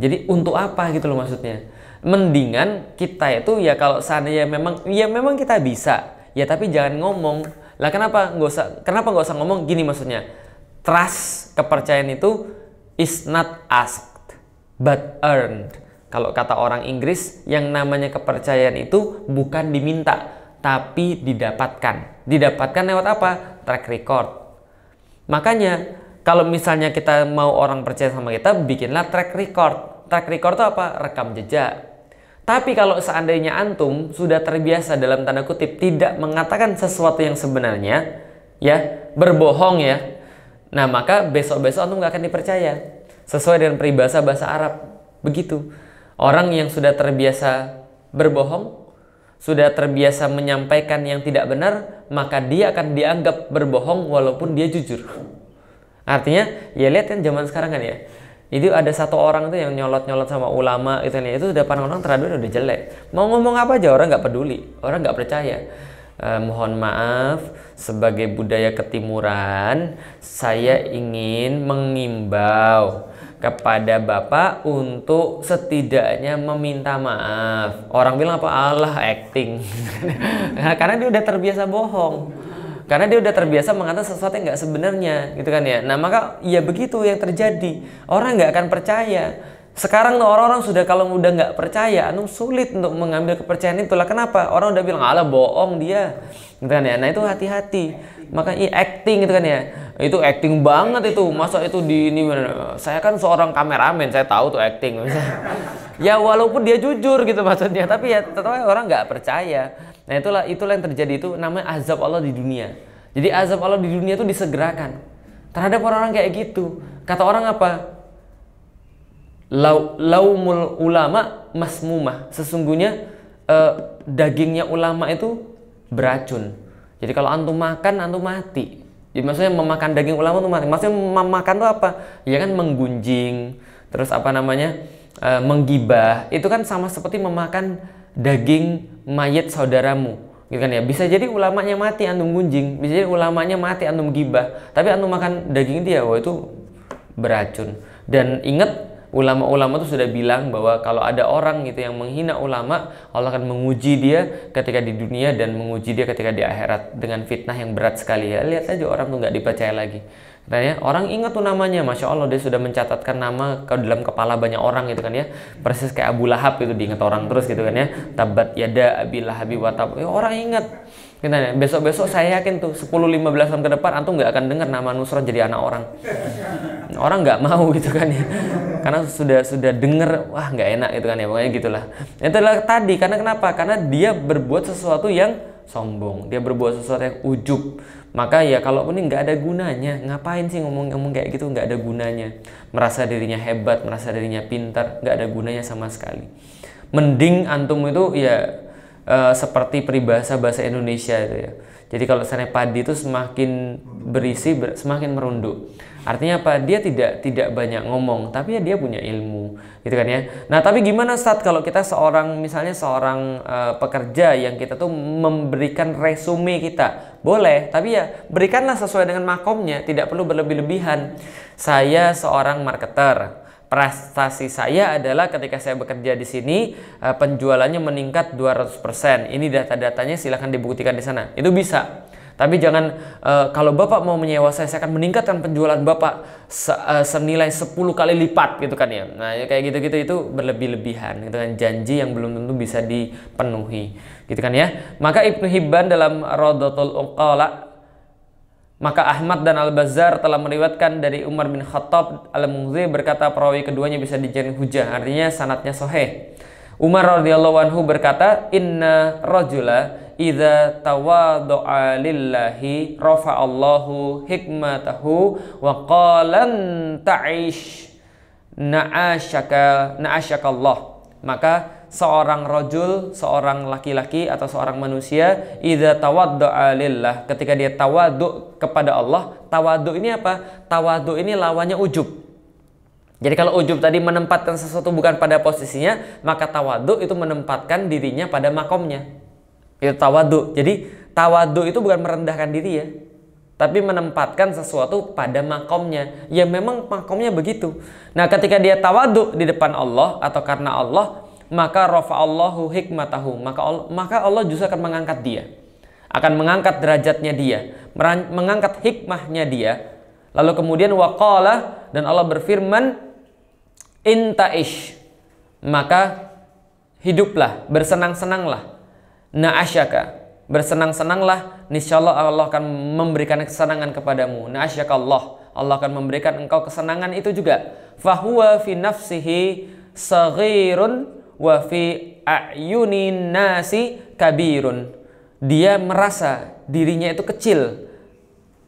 Jadi untuk apa gitu loh maksudnya? Mendingan kita itu ya kalau seandainya memang ya memang kita bisa, ya tapi jangan ngomong. Lah kenapa nggak usah kenapa nggak usah ngomong gini maksudnya? Trust kepercayaan itu is not ask but earned. Kalau kata orang Inggris, yang namanya kepercayaan itu bukan diminta, tapi didapatkan. Didapatkan lewat apa? Track record. Makanya, kalau misalnya kita mau orang percaya sama kita, bikinlah track record. Track record itu apa? Rekam jejak. Tapi kalau seandainya antum sudah terbiasa dalam tanda kutip tidak mengatakan sesuatu yang sebenarnya, ya berbohong ya, nah maka besok-besok antum gak akan dipercaya sesuai dengan peribahasa bahasa Arab. Begitu. Orang yang sudah terbiasa berbohong, sudah terbiasa menyampaikan yang tidak benar, maka dia akan dianggap berbohong walaupun dia jujur. Artinya, ya lihat kan zaman sekarang kan ya. Itu ada satu orang tuh yang nyolot-nyolot sama ulama itu, nih. Itu depan orang teradu udah jelek. Mau ngomong apa aja orang nggak peduli, orang nggak percaya. Uh, mohon maaf, sebagai budaya ketimuran, saya ingin mengimbau kepada Bapak untuk setidaknya meminta maaf. Orang bilang apa? Allah acting. Karena dia udah terbiasa bohong. Karena dia udah terbiasa mengatakan sesuatu yang nggak sebenarnya, gitu kan ya. Nah maka ya begitu yang terjadi. Orang nggak akan percaya. Sekarang tuh orang-orang sudah kalau udah nggak percaya, anu sulit untuk mengambil kepercayaan itu lah. Kenapa? Orang udah bilang Allah bohong dia, gitu kan ya. Nah itu hati-hati. Maka i acting gitu kan ya itu acting banget itu masa itu di ini saya kan seorang kameramen saya tahu tuh acting ya walaupun dia jujur gitu maksudnya tapi ya tetap orang nggak percaya nah itulah itulah yang terjadi itu namanya azab Allah di dunia jadi azab Allah di dunia itu disegerakan terhadap orang-orang kayak gitu kata orang apa Lau, laumul ulama masmumah sesungguhnya eh, dagingnya ulama itu beracun jadi kalau antum makan antum mati ya, maksudnya memakan daging ulama itu mati. Maksudnya memakan itu apa? Ya kan menggunjing, terus apa namanya? E, menggibah. Itu kan sama seperti memakan daging mayat saudaramu. Gitu kan ya. Bisa jadi ulamanya mati antum gunjing, bisa jadi ulamanya mati antum gibah. Tapi antum makan daging dia, ya, wah itu beracun. Dan ingat ulama-ulama itu sudah bilang bahwa kalau ada orang gitu yang menghina ulama, Allah akan menguji dia ketika di dunia dan menguji dia ketika di akhirat dengan fitnah yang berat sekali ya. Lihat aja orang tuh nggak dipercaya lagi. Katanya orang ingat tuh namanya, masya Allah dia sudah mencatatkan nama ke dalam kepala banyak orang gitu kan ya, persis kayak Abu Lahab itu diingat orang terus gitu kan ya, tabat yada Abi Lahabi watab, ya, orang ingat. Kita nanya besok-besok saya yakin tuh 10-15 tahun ke depan antum nggak akan dengar nama Nusron jadi anak orang. Orang nggak mau gitu kan ya. Karena sudah sudah dengar wah nggak enak gitu kan ya pokoknya gitulah. Itu adalah tadi karena kenapa? Karena dia berbuat sesuatu yang sombong, dia berbuat sesuatu yang ujub. Maka ya kalaupun ini nggak ada gunanya, ngapain sih ngomong-ngomong kayak gitu nggak ada gunanya. Merasa dirinya hebat, merasa dirinya pintar, nggak ada gunanya sama sekali. Mending antum itu ya Eh, seperti peribahasa bahasa Indonesia itu ya. Jadi kalau misalnya padi itu semakin berisi, ber, semakin merunduk. Artinya apa? Dia tidak tidak banyak ngomong, tapi ya dia punya ilmu, gitu kan ya. Nah, tapi gimana saat kalau kita seorang misalnya seorang uh, pekerja yang kita tuh memberikan resume kita? Boleh, tapi ya berikanlah sesuai dengan makomnya, tidak perlu berlebih-lebihan. Saya seorang marketer prestasi saya adalah ketika saya bekerja di sini eh, penjualannya meningkat 200%. Ini data-datanya silahkan dibuktikan di sana. Itu bisa. Tapi jangan eh, kalau Bapak mau menyewa saya saya akan meningkatkan penjualan Bapak se, eh, senilai 10 kali lipat gitu kan ya. Nah, ya kayak gitu-gitu itu berlebih-lebihan gitu kan janji yang belum tentu bisa dipenuhi gitu kan ya. Maka Ibnu Hibban dalam Rodotul Uqala maka Ahmad dan Al-Bazzar telah meriwatkan dari Umar bin Khattab Al-Mughzi berkata perawi keduanya bisa dijadikan hujah, artinya sanatnya soheh. Umar radhiyallahu anhu berkata, "Inna rajula idza tawadha'a lillahi rafa'allahu hikmatahu wa qalan ta'ish na'asyaka Allah Maka seorang rojul, seorang laki-laki atau seorang manusia idza tawaddu'a lillah ketika dia tawadu kepada Allah. tawadu ini apa? Tawadu ini lawannya ujub. Jadi kalau ujub tadi menempatkan sesuatu bukan pada posisinya, maka tawadu itu menempatkan dirinya pada makomnya. Itu tawadu. Jadi tawadu itu bukan merendahkan diri ya, tapi menempatkan sesuatu pada makomnya. Ya memang makomnya begitu. Nah, ketika dia tawadu di depan Allah atau karena Allah, maka Allahu hikmatahu maka Allah, maka Allah justru akan mengangkat dia akan mengangkat derajatnya dia mengangkat hikmahnya dia lalu kemudian waqala dan Allah berfirman intaish maka hiduplah bersenang-senanglah na'asyaka bersenang-senanglah niscaya Allah akan memberikan kesenangan kepadamu na'asyaka Allah Allah akan memberikan engkau kesenangan itu juga fahuwa fi nafsihi wa fi ayunin nasi kabirun. Dia merasa dirinya itu kecil,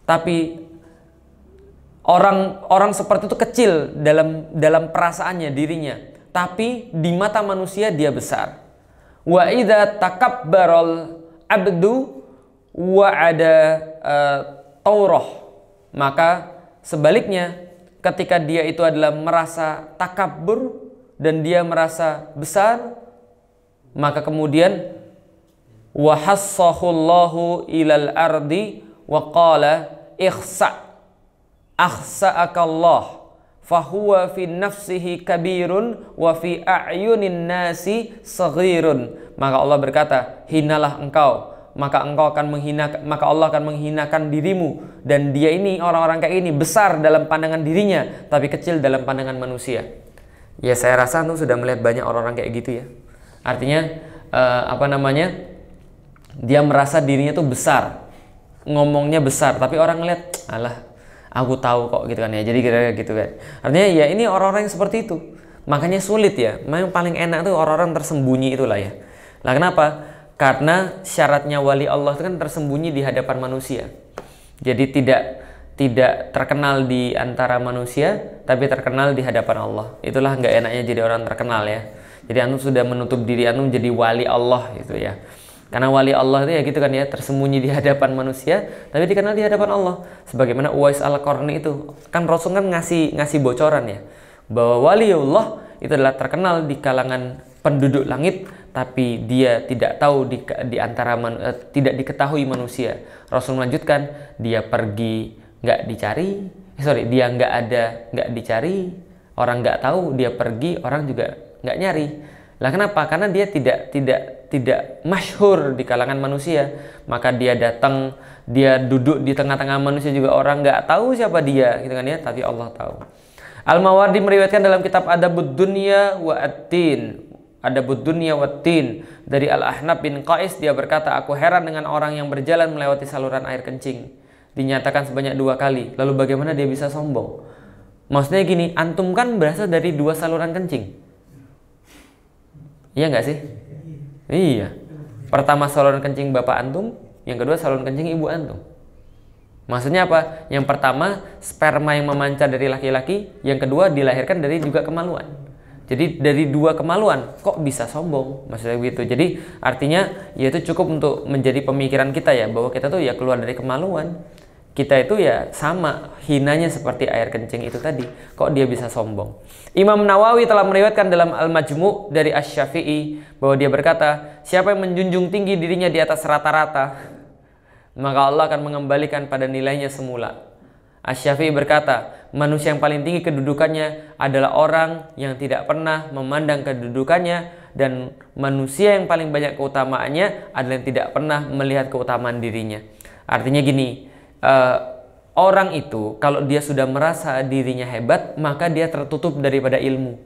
tapi orang orang seperti itu kecil dalam dalam perasaannya dirinya, tapi di mata manusia dia besar. Wa idza takabbarol abdu wa ada uh, eh, tauroh. Maka sebaliknya ketika dia itu adalah merasa takabur dan dia merasa besar, maka kemudian wahassahullahu ilal ardi wa qala ikhsa akhsa'akallah fahuwa fi nafsihi kabirun wa fi a'yunin nasi saghirun maka Allah berkata hinalah engkau maka engkau akan menghina maka Allah akan menghinakan dirimu dan dia ini orang-orang kayak ini besar dalam pandangan dirinya tapi kecil dalam pandangan manusia ya saya rasa tuh sudah melihat banyak orang-orang kayak gitu ya artinya uh, apa namanya dia merasa dirinya tuh besar ngomongnya besar tapi orang ngeliat alah aku tahu kok gitu kan ya jadi kira-kira gitu kan artinya ya ini orang-orang yang seperti itu makanya sulit ya yang paling enak tuh orang-orang tersembunyi itulah ya lah kenapa karena syaratnya wali Allah itu kan tersembunyi di hadapan manusia jadi tidak tidak terkenal di antara manusia tapi terkenal di hadapan Allah itulah nggak enaknya jadi orang terkenal ya jadi antum sudah menutup diri antum jadi wali Allah gitu ya karena wali Allah itu ya gitu kan ya tersembunyi di hadapan manusia tapi dikenal di hadapan Allah sebagaimana Uwais al Qarni itu kan Rasul kan ngasih ngasih bocoran ya bahwa wali Allah itu adalah terkenal di kalangan penduduk langit tapi dia tidak tahu di, di antara man, eh, tidak diketahui manusia Rasul melanjutkan dia pergi nggak dicari eh, sorry dia nggak ada nggak dicari orang nggak tahu dia pergi orang juga nggak nyari lah kenapa karena dia tidak tidak tidak masyhur di kalangan manusia maka dia datang dia duduk di tengah-tengah manusia juga orang nggak tahu siapa dia gitu kan ya tapi Allah tahu Al-Mawardi meriwayatkan dalam kitab Adabud Dunya wa Atin, tin Adabud Dunya wa Atin dari Al-Ahnab bin Qais dia berkata aku heran dengan orang yang berjalan melewati saluran air kencing dinyatakan sebanyak dua kali. Lalu bagaimana dia bisa sombong? Maksudnya gini, antum kan berasal dari dua saluran kencing. Iya nggak sih? Iya. Pertama saluran kencing bapak antum, yang kedua saluran kencing ibu antum. Maksudnya apa? Yang pertama sperma yang memancar dari laki-laki, yang kedua dilahirkan dari juga kemaluan. Jadi dari dua kemaluan kok bisa sombong maksudnya begitu. Jadi artinya ya itu cukup untuk menjadi pemikiran kita ya bahwa kita tuh ya keluar dari kemaluan kita itu ya sama hinanya seperti air kencing itu tadi kok dia bisa sombong Imam Nawawi telah meriwayatkan dalam Al-Majmu dari Asy-Syafi'i bahwa dia berkata siapa yang menjunjung tinggi dirinya di atas rata-rata maka Allah akan mengembalikan pada nilainya semula Asy-Syafi'i berkata manusia yang paling tinggi kedudukannya adalah orang yang tidak pernah memandang kedudukannya dan manusia yang paling banyak keutamaannya adalah yang tidak pernah melihat keutamaan dirinya artinya gini Eh, orang itu kalau dia sudah merasa dirinya hebat, maka dia tertutup daripada ilmu.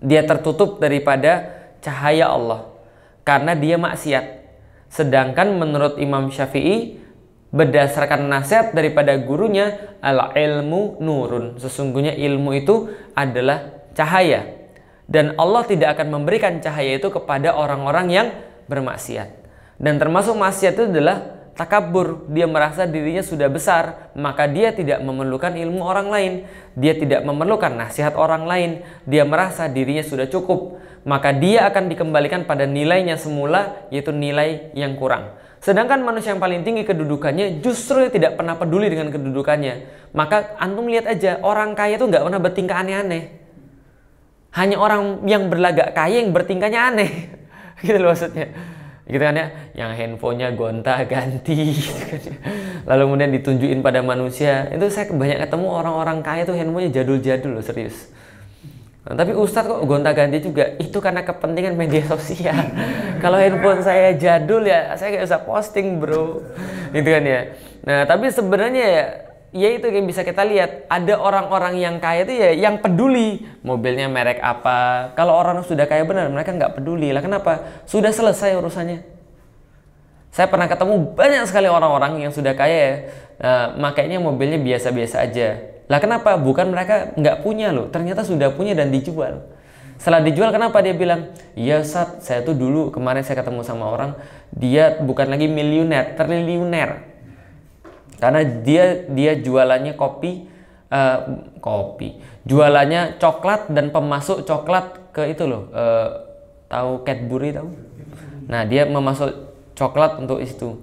Dia tertutup daripada cahaya Allah karena dia maksiat. Sedangkan menurut Imam Syafi'i berdasarkan nasihat daripada gurunya ala ilmu nurun. Sesungguhnya ilmu itu adalah cahaya dan Allah tidak akan memberikan cahaya itu kepada orang-orang yang bermaksiat. Dan termasuk maksiat itu adalah takabur, dia merasa dirinya sudah besar, maka dia tidak memerlukan ilmu orang lain, dia tidak memerlukan nasihat orang lain, dia merasa dirinya sudah cukup, maka dia akan dikembalikan pada nilainya semula, yaitu nilai yang kurang. Sedangkan manusia yang paling tinggi kedudukannya justru tidak pernah peduli dengan kedudukannya. Maka antum lihat aja, orang kaya itu nggak pernah bertingkah aneh-aneh. Hanya orang yang berlagak kaya yang bertingkahnya aneh. gitu loh maksudnya gitu kan ya yang handphonenya gonta ganti gitu kan ya. lalu kemudian ditunjukin pada manusia itu saya banyak ketemu orang-orang kaya tuh handphonenya jadul-jadul loh serius nah, tapi Ustadz kok gonta ganti juga itu karena kepentingan media sosial kalau handphone saya jadul ya saya gak usah posting bro gitu kan ya nah tapi sebenarnya ya ya itu yang bisa kita lihat ada orang-orang yang kaya itu ya yang peduli mobilnya merek apa kalau orang sudah kaya benar mereka nggak peduli lah kenapa sudah selesai urusannya saya pernah ketemu banyak sekali orang-orang yang sudah kaya ya nah, eh, makanya mobilnya biasa-biasa aja lah kenapa bukan mereka nggak punya loh ternyata sudah punya dan dijual setelah dijual kenapa dia bilang ya saat saya tuh dulu kemarin saya ketemu sama orang dia bukan lagi miliuner triliuner karena dia dia jualannya kopi uh, kopi. Jualannya coklat dan pemasuk coklat ke itu loh. Uh, tahu Cadbury tahu? Nah, dia memasuk coklat untuk itu.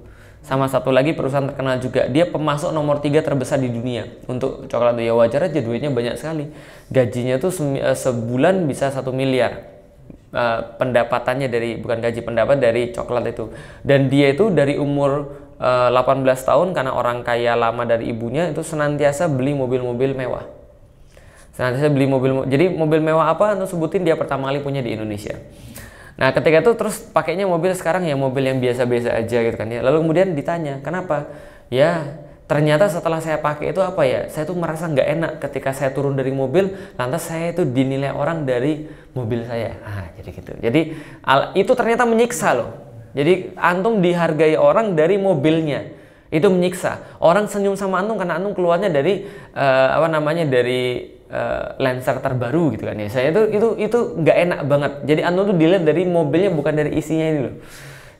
Sama satu lagi perusahaan terkenal juga. Dia pemasuk nomor tiga terbesar di dunia untuk coklat. Ya wajar aja duitnya banyak sekali. Gajinya tuh eh, sebulan bisa satu miliar. Uh, pendapatannya dari bukan gaji pendapat dari coklat itu dan dia itu dari umur 18 eh, tahun karena orang kaya lama dari ibunya itu senantiasa beli mobil-mobil mewah. Senantiasa beli mobil jadi mobil mewah apa anu sebutin dia pertama kali punya di Indonesia. Nah, ketika itu terus pakainya mobil sekarang ya mobil yang biasa-biasa aja gitu kan ya. Lalu kemudian ditanya, "Kenapa?" Ya, ternyata setelah saya pakai itu apa ya? Saya tuh merasa nggak enak ketika saya turun dari mobil, lantas saya itu dinilai orang dari mobil saya. Ah, jadi gitu. Jadi itu ternyata menyiksa loh jadi antum dihargai orang dari mobilnya. Itu menyiksa. Orang senyum sama antum karena antum keluarnya dari uh, apa namanya dari uh, eh, lenser terbaru gitu kan ya. Saya itu itu itu nggak enak banget. Jadi antum tuh dilihat dari mobilnya bukan dari isinya ini loh.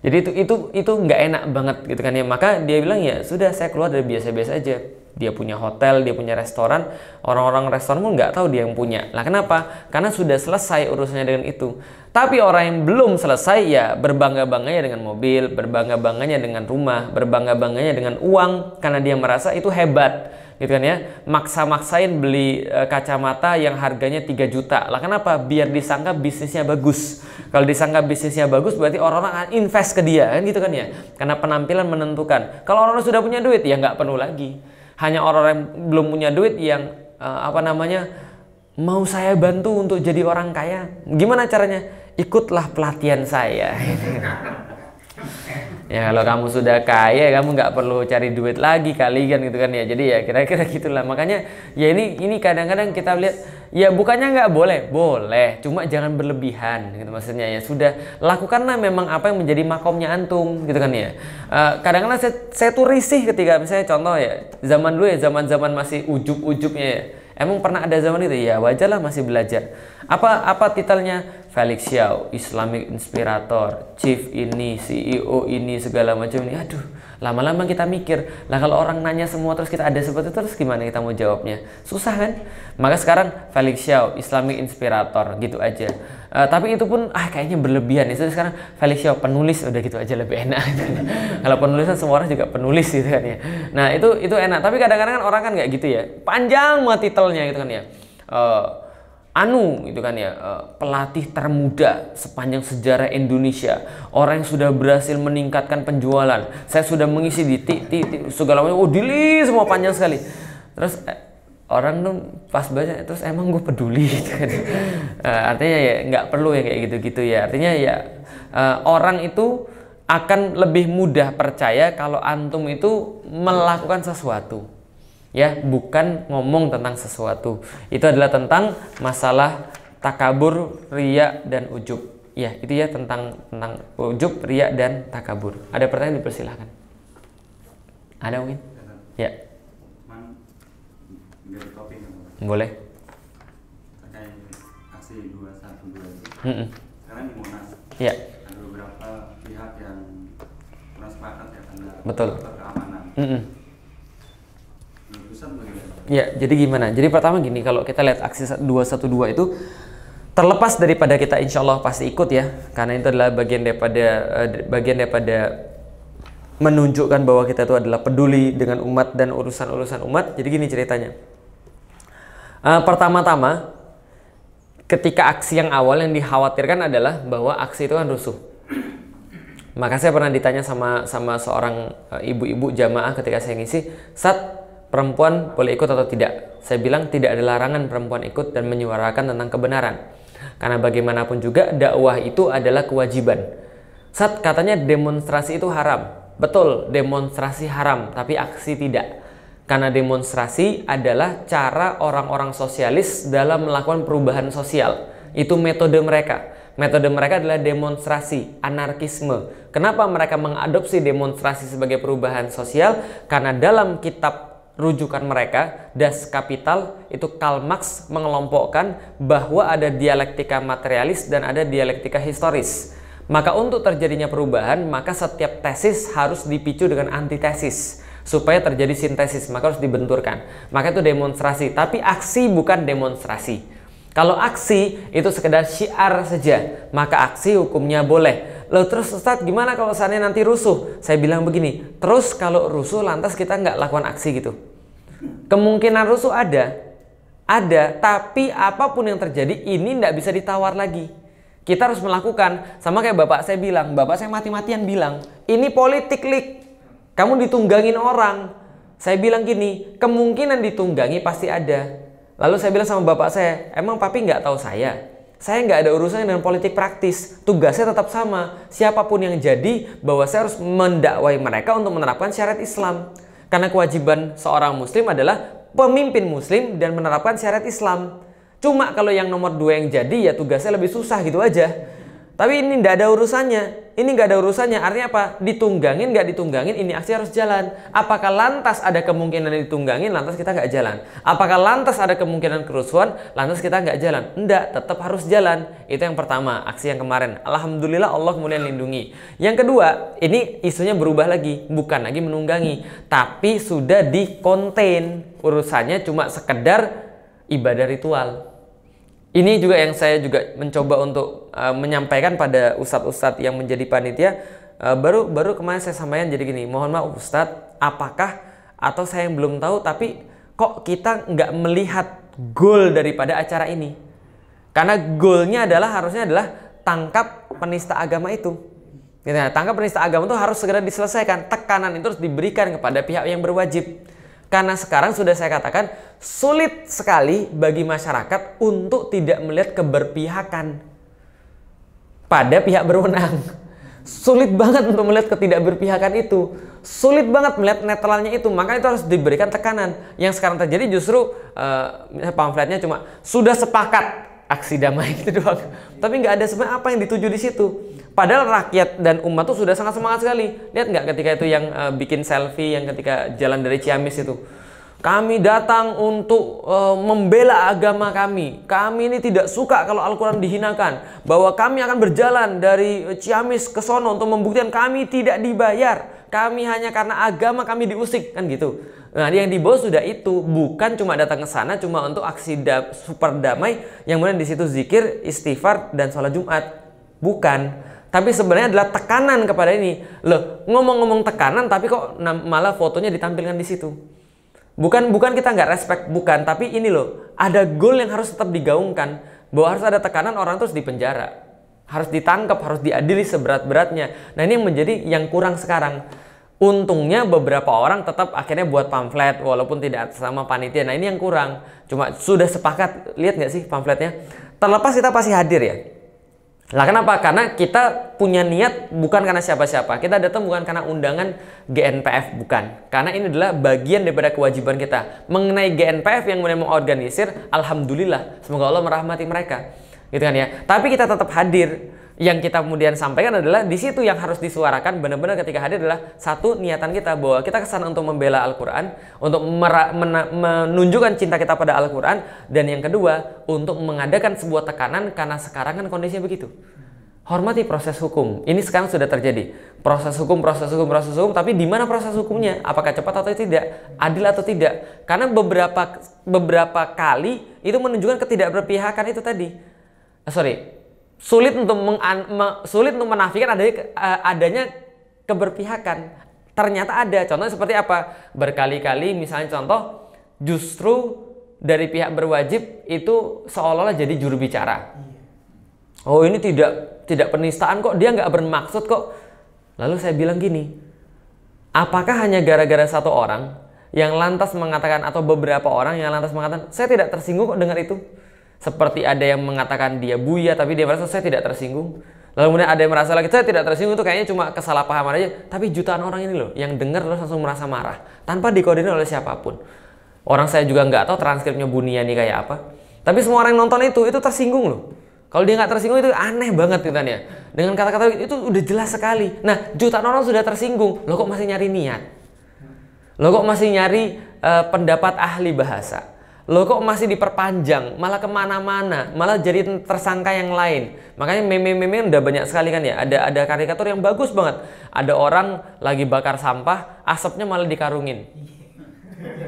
Jadi itu itu itu nggak enak banget gitu kan ya. Maka dia bilang ya sudah saya keluar dari biasa-biasa aja dia punya hotel, dia punya restoran, orang-orang restoran pun nggak tahu dia yang punya. Lah kenapa? Karena sudah selesai urusannya dengan itu. Tapi orang yang belum selesai ya berbangga-bangganya dengan mobil, berbangga-bangganya dengan rumah, berbangga-bangganya dengan uang karena dia merasa itu hebat gitu kan ya. Maksa-maksain beli e, kacamata yang harganya 3 juta. Lah kenapa? Biar disangka bisnisnya bagus. Kalau disangka bisnisnya bagus berarti orang-orang akan invest ke dia kan gitu kan ya. Karena penampilan menentukan. Kalau orang, -orang sudah punya duit ya nggak penuh lagi hanya orang-orang yang belum punya duit yang uh, apa namanya mau saya bantu untuk jadi orang kaya. Gimana caranya? Ikutlah pelatihan saya. ya kalau kamu sudah kaya kamu nggak perlu cari duit lagi kali kan gitu kan ya jadi ya kira-kira gitulah makanya ya ini ini kadang-kadang kita lihat ya bukannya nggak boleh boleh cuma jangan berlebihan gitu maksudnya ya sudah lakukanlah memang apa yang menjadi makomnya antum gitu kan ya kadang eh, kadang-kadang saya, saya tuh risih ketika misalnya contoh ya zaman dulu ya zaman-zaman masih ujub-ujubnya ya Emang pernah ada zaman itu? Ya wajar lah masih belajar. Apa apa titelnya? Felix Xiao, Islamic Inspirator, Chief ini, CEO ini, segala macam ini. Aduh, lama-lama kita mikir lah kalau orang nanya semua terus kita ada seperti itu terus gimana kita mau jawabnya susah kan maka sekarang Felix Xiao Islamic Inspirator gitu aja uh, tapi itu pun ah kayaknya berlebihan ya. itu sekarang Felix Xiao penulis udah gitu aja lebih enak kalau penulisan semua orang juga penulis gitu kan ya nah itu itu enak tapi kadang-kadang kan orang kan nggak gitu ya panjang mah titelnya gitu kan ya uh, Anu itu kan ya eh, pelatih termuda sepanjang sejarah Indonesia orang yang sudah berhasil meningkatkan penjualan saya sudah mengisi di titik segala macam oh dili semua panjang sekali terus eh, orang tuh pas baca terus emang gue peduli gitu kan uh, artinya ya nggak perlu ya kayak gitu-gitu ya artinya ya uh, orang itu akan lebih mudah percaya kalau antum itu melakukan sesuatu ya bukan ngomong tentang sesuatu itu adalah tentang masalah takabur ria dan ujub ya itu ya tentang tentang ujub ria dan takabur ada pertanyaan dipersilahkan ada mungkin iya. ya boleh sekarang di Monas ya ada beberapa pihak yang sepakat ya tentang betul keamanan mm -mm. Ya, jadi gimana? Jadi pertama gini, kalau kita lihat aksi 212 itu terlepas daripada kita insya Allah pasti ikut ya, karena itu adalah bagian daripada eh, bagian daripada menunjukkan bahwa kita itu adalah peduli dengan umat dan urusan-urusan umat. Jadi gini ceritanya. Uh, pertama-tama ketika aksi yang awal yang dikhawatirkan adalah bahwa aksi itu kan rusuh. Maka saya pernah ditanya sama sama seorang eh, ibu-ibu jamaah ketika saya ngisi, "Sat, perempuan boleh ikut atau tidak. Saya bilang tidak ada larangan perempuan ikut dan menyuarakan tentang kebenaran. Karena bagaimanapun juga dakwah itu adalah kewajiban. Saat katanya demonstrasi itu haram. Betul, demonstrasi haram, tapi aksi tidak. Karena demonstrasi adalah cara orang-orang sosialis dalam melakukan perubahan sosial. Itu metode mereka. Metode mereka adalah demonstrasi, anarkisme. Kenapa mereka mengadopsi demonstrasi sebagai perubahan sosial? Karena dalam kitab rujukan mereka, Das Kapital, itu Karl Marx mengelompokkan bahwa ada dialektika materialis dan ada dialektika historis. Maka untuk terjadinya perubahan, maka setiap tesis harus dipicu dengan antitesis supaya terjadi sintesis, maka harus dibenturkan. Maka itu demonstrasi, tapi aksi bukan demonstrasi. Kalau aksi itu sekedar syiar saja, maka aksi hukumnya boleh. Lalu terus Ustadz gimana kalau seandainya nanti rusuh? Saya bilang begini, terus kalau rusuh lantas kita nggak lakukan aksi gitu. Kemungkinan rusuh ada, ada, tapi apapun yang terjadi ini nggak bisa ditawar lagi. Kita harus melakukan, sama kayak bapak saya bilang, bapak saya mati-matian bilang, ini politik lik, kamu ditunggangin orang. Saya bilang gini, kemungkinan ditunggangi pasti ada. Lalu saya bilang sama bapak saya, emang papi nggak tahu saya? saya nggak ada urusan dengan politik praktis. Tugasnya tetap sama. Siapapun yang jadi, bahwa saya harus mendakwai mereka untuk menerapkan syariat Islam. Karena kewajiban seorang muslim adalah pemimpin muslim dan menerapkan syariat Islam. Cuma kalau yang nomor dua yang jadi, ya tugasnya lebih susah gitu aja. Tapi ini nggak ada urusannya. Ini nggak ada urusannya. Artinya apa? Ditunggangin nggak ditunggangin, ini aksi harus jalan. Apakah lantas ada kemungkinan ditunggangin, lantas kita nggak jalan? Apakah lantas ada kemungkinan kerusuhan, lantas kita nggak jalan? Enggak, tetap harus jalan. Itu yang pertama, aksi yang kemarin. Alhamdulillah Allah kemudian lindungi. Yang kedua, ini isunya berubah lagi. Bukan lagi menunggangi, tapi sudah dikonten. Urusannya cuma sekedar ibadah ritual. Ini juga yang saya juga mencoba untuk Eh, menyampaikan pada ustadz-ustadz yang menjadi panitia uh, baru baru kemarin saya sampaikan jadi gini mohon maaf ustadz apakah atau saya yang belum tahu tapi kok kita nggak melihat goal daripada acara ini karena goalnya adalah harusnya adalah tangkap penista agama itu gitu ya, tangkap penista agama itu harus segera diselesaikan tekanan itu harus diberikan kepada pihak yang berwajib karena sekarang sudah saya katakan sulit sekali bagi masyarakat untuk tidak melihat keberpihakan pada pihak berwenang. Sulit banget untuk melihat ketidakberpihakan itu. Sulit banget melihat netralnya itu. Maka itu harus diberikan tekanan. Yang sekarang terjadi justru uh, pamfletnya cuma sudah sepakat aksi damai itu doang. Tapi nggak ada sebenarnya apa yang dituju di situ. Padahal rakyat dan umat tuh sudah sangat semangat sekali. Lihat nggak ketika itu yang uh, bikin selfie yang ketika jalan dari Ciamis itu kami datang untuk e, membela agama kami. Kami ini tidak suka kalau Al-Quran dihinakan. Bahwa kami akan berjalan dari Ciamis ke Sono untuk membuktikan kami tidak dibayar. Kami hanya karena agama kami diusik. Kan gitu. Nah yang di bawah sudah itu. Bukan cuma datang ke sana cuma untuk aksi da super damai. Yang mana di situ zikir, istighfar, dan sholat Jumat. Bukan tapi sebenarnya adalah tekanan kepada ini. Loh, ngomong-ngomong tekanan tapi kok malah fotonya ditampilkan di situ bukan bukan kita nggak respect bukan tapi ini loh ada goal yang harus tetap digaungkan bahwa harus ada tekanan orang terus dipenjara harus ditangkap harus diadili seberat-beratnya nah ini yang menjadi yang kurang sekarang Untungnya beberapa orang tetap akhirnya buat pamflet walaupun tidak sama panitia. Nah ini yang kurang. Cuma sudah sepakat. Lihat nggak sih pamfletnya? Terlepas kita pasti hadir ya. Lah kenapa? Karena kita punya niat bukan karena siapa-siapa. Kita datang bukan karena undangan GNPF, bukan. Karena ini adalah bagian daripada kewajiban kita. Mengenai GNPF yang mulai mengorganisir, alhamdulillah. Semoga Allah merahmati mereka. Gitu kan ya. Tapi kita tetap hadir yang kita kemudian sampaikan adalah di situ yang harus disuarakan benar-benar ketika hadir adalah satu niatan kita bahwa kita kesana untuk membela Al-Quran, untuk menunjukkan cinta kita pada Al-Quran, dan yang kedua untuk mengadakan sebuah tekanan karena sekarang kan kondisinya begitu. Hormati proses hukum. Ini sekarang sudah terjadi. Proses hukum, proses hukum, proses hukum. Tapi di mana proses hukumnya? Apakah cepat atau tidak? Adil atau tidak? Karena beberapa beberapa kali itu menunjukkan ketidakberpihakan itu tadi. Eh, sorry, sulit untuk meng me, sulit untuk menafikan adanya eh, adanya keberpihakan. Ternyata ada. Contohnya seperti apa? Berkali-kali misalnya contoh justru dari pihak berwajib itu seolah-olah jadi juru bicara. Iya. Oh ini tidak tidak penistaan kok dia nggak bermaksud kok. Lalu saya bilang gini, apakah hanya gara-gara satu orang yang lantas mengatakan atau beberapa orang yang lantas mengatakan saya tidak tersinggung kok dengan itu? Seperti ada yang mengatakan dia buya tapi dia merasa saya tidak tersinggung. Lalu kemudian ada yang merasa lagi saya tidak tersinggung itu kayaknya cuma kesalahpahaman aja. Tapi jutaan orang ini loh yang dengar terus langsung merasa marah tanpa dikoordinir oleh siapapun. Orang saya juga nggak tahu transkripnya bunia nih kayak apa. Tapi semua orang yang nonton itu itu tersinggung loh. Kalau dia nggak tersinggung itu aneh banget gitu ya. Dengan kata-kata itu udah jelas sekali. Nah jutaan orang sudah tersinggung, lo kok masih nyari niat? Lo kok masih nyari uh, pendapat ahli bahasa? lo kok masih diperpanjang, malah kemana-mana, malah jadi tersangka yang lain. Makanya meme-meme udah banyak sekali kan ya, ada ada karikatur yang bagus banget. Ada orang lagi bakar sampah, asapnya malah dikarungin.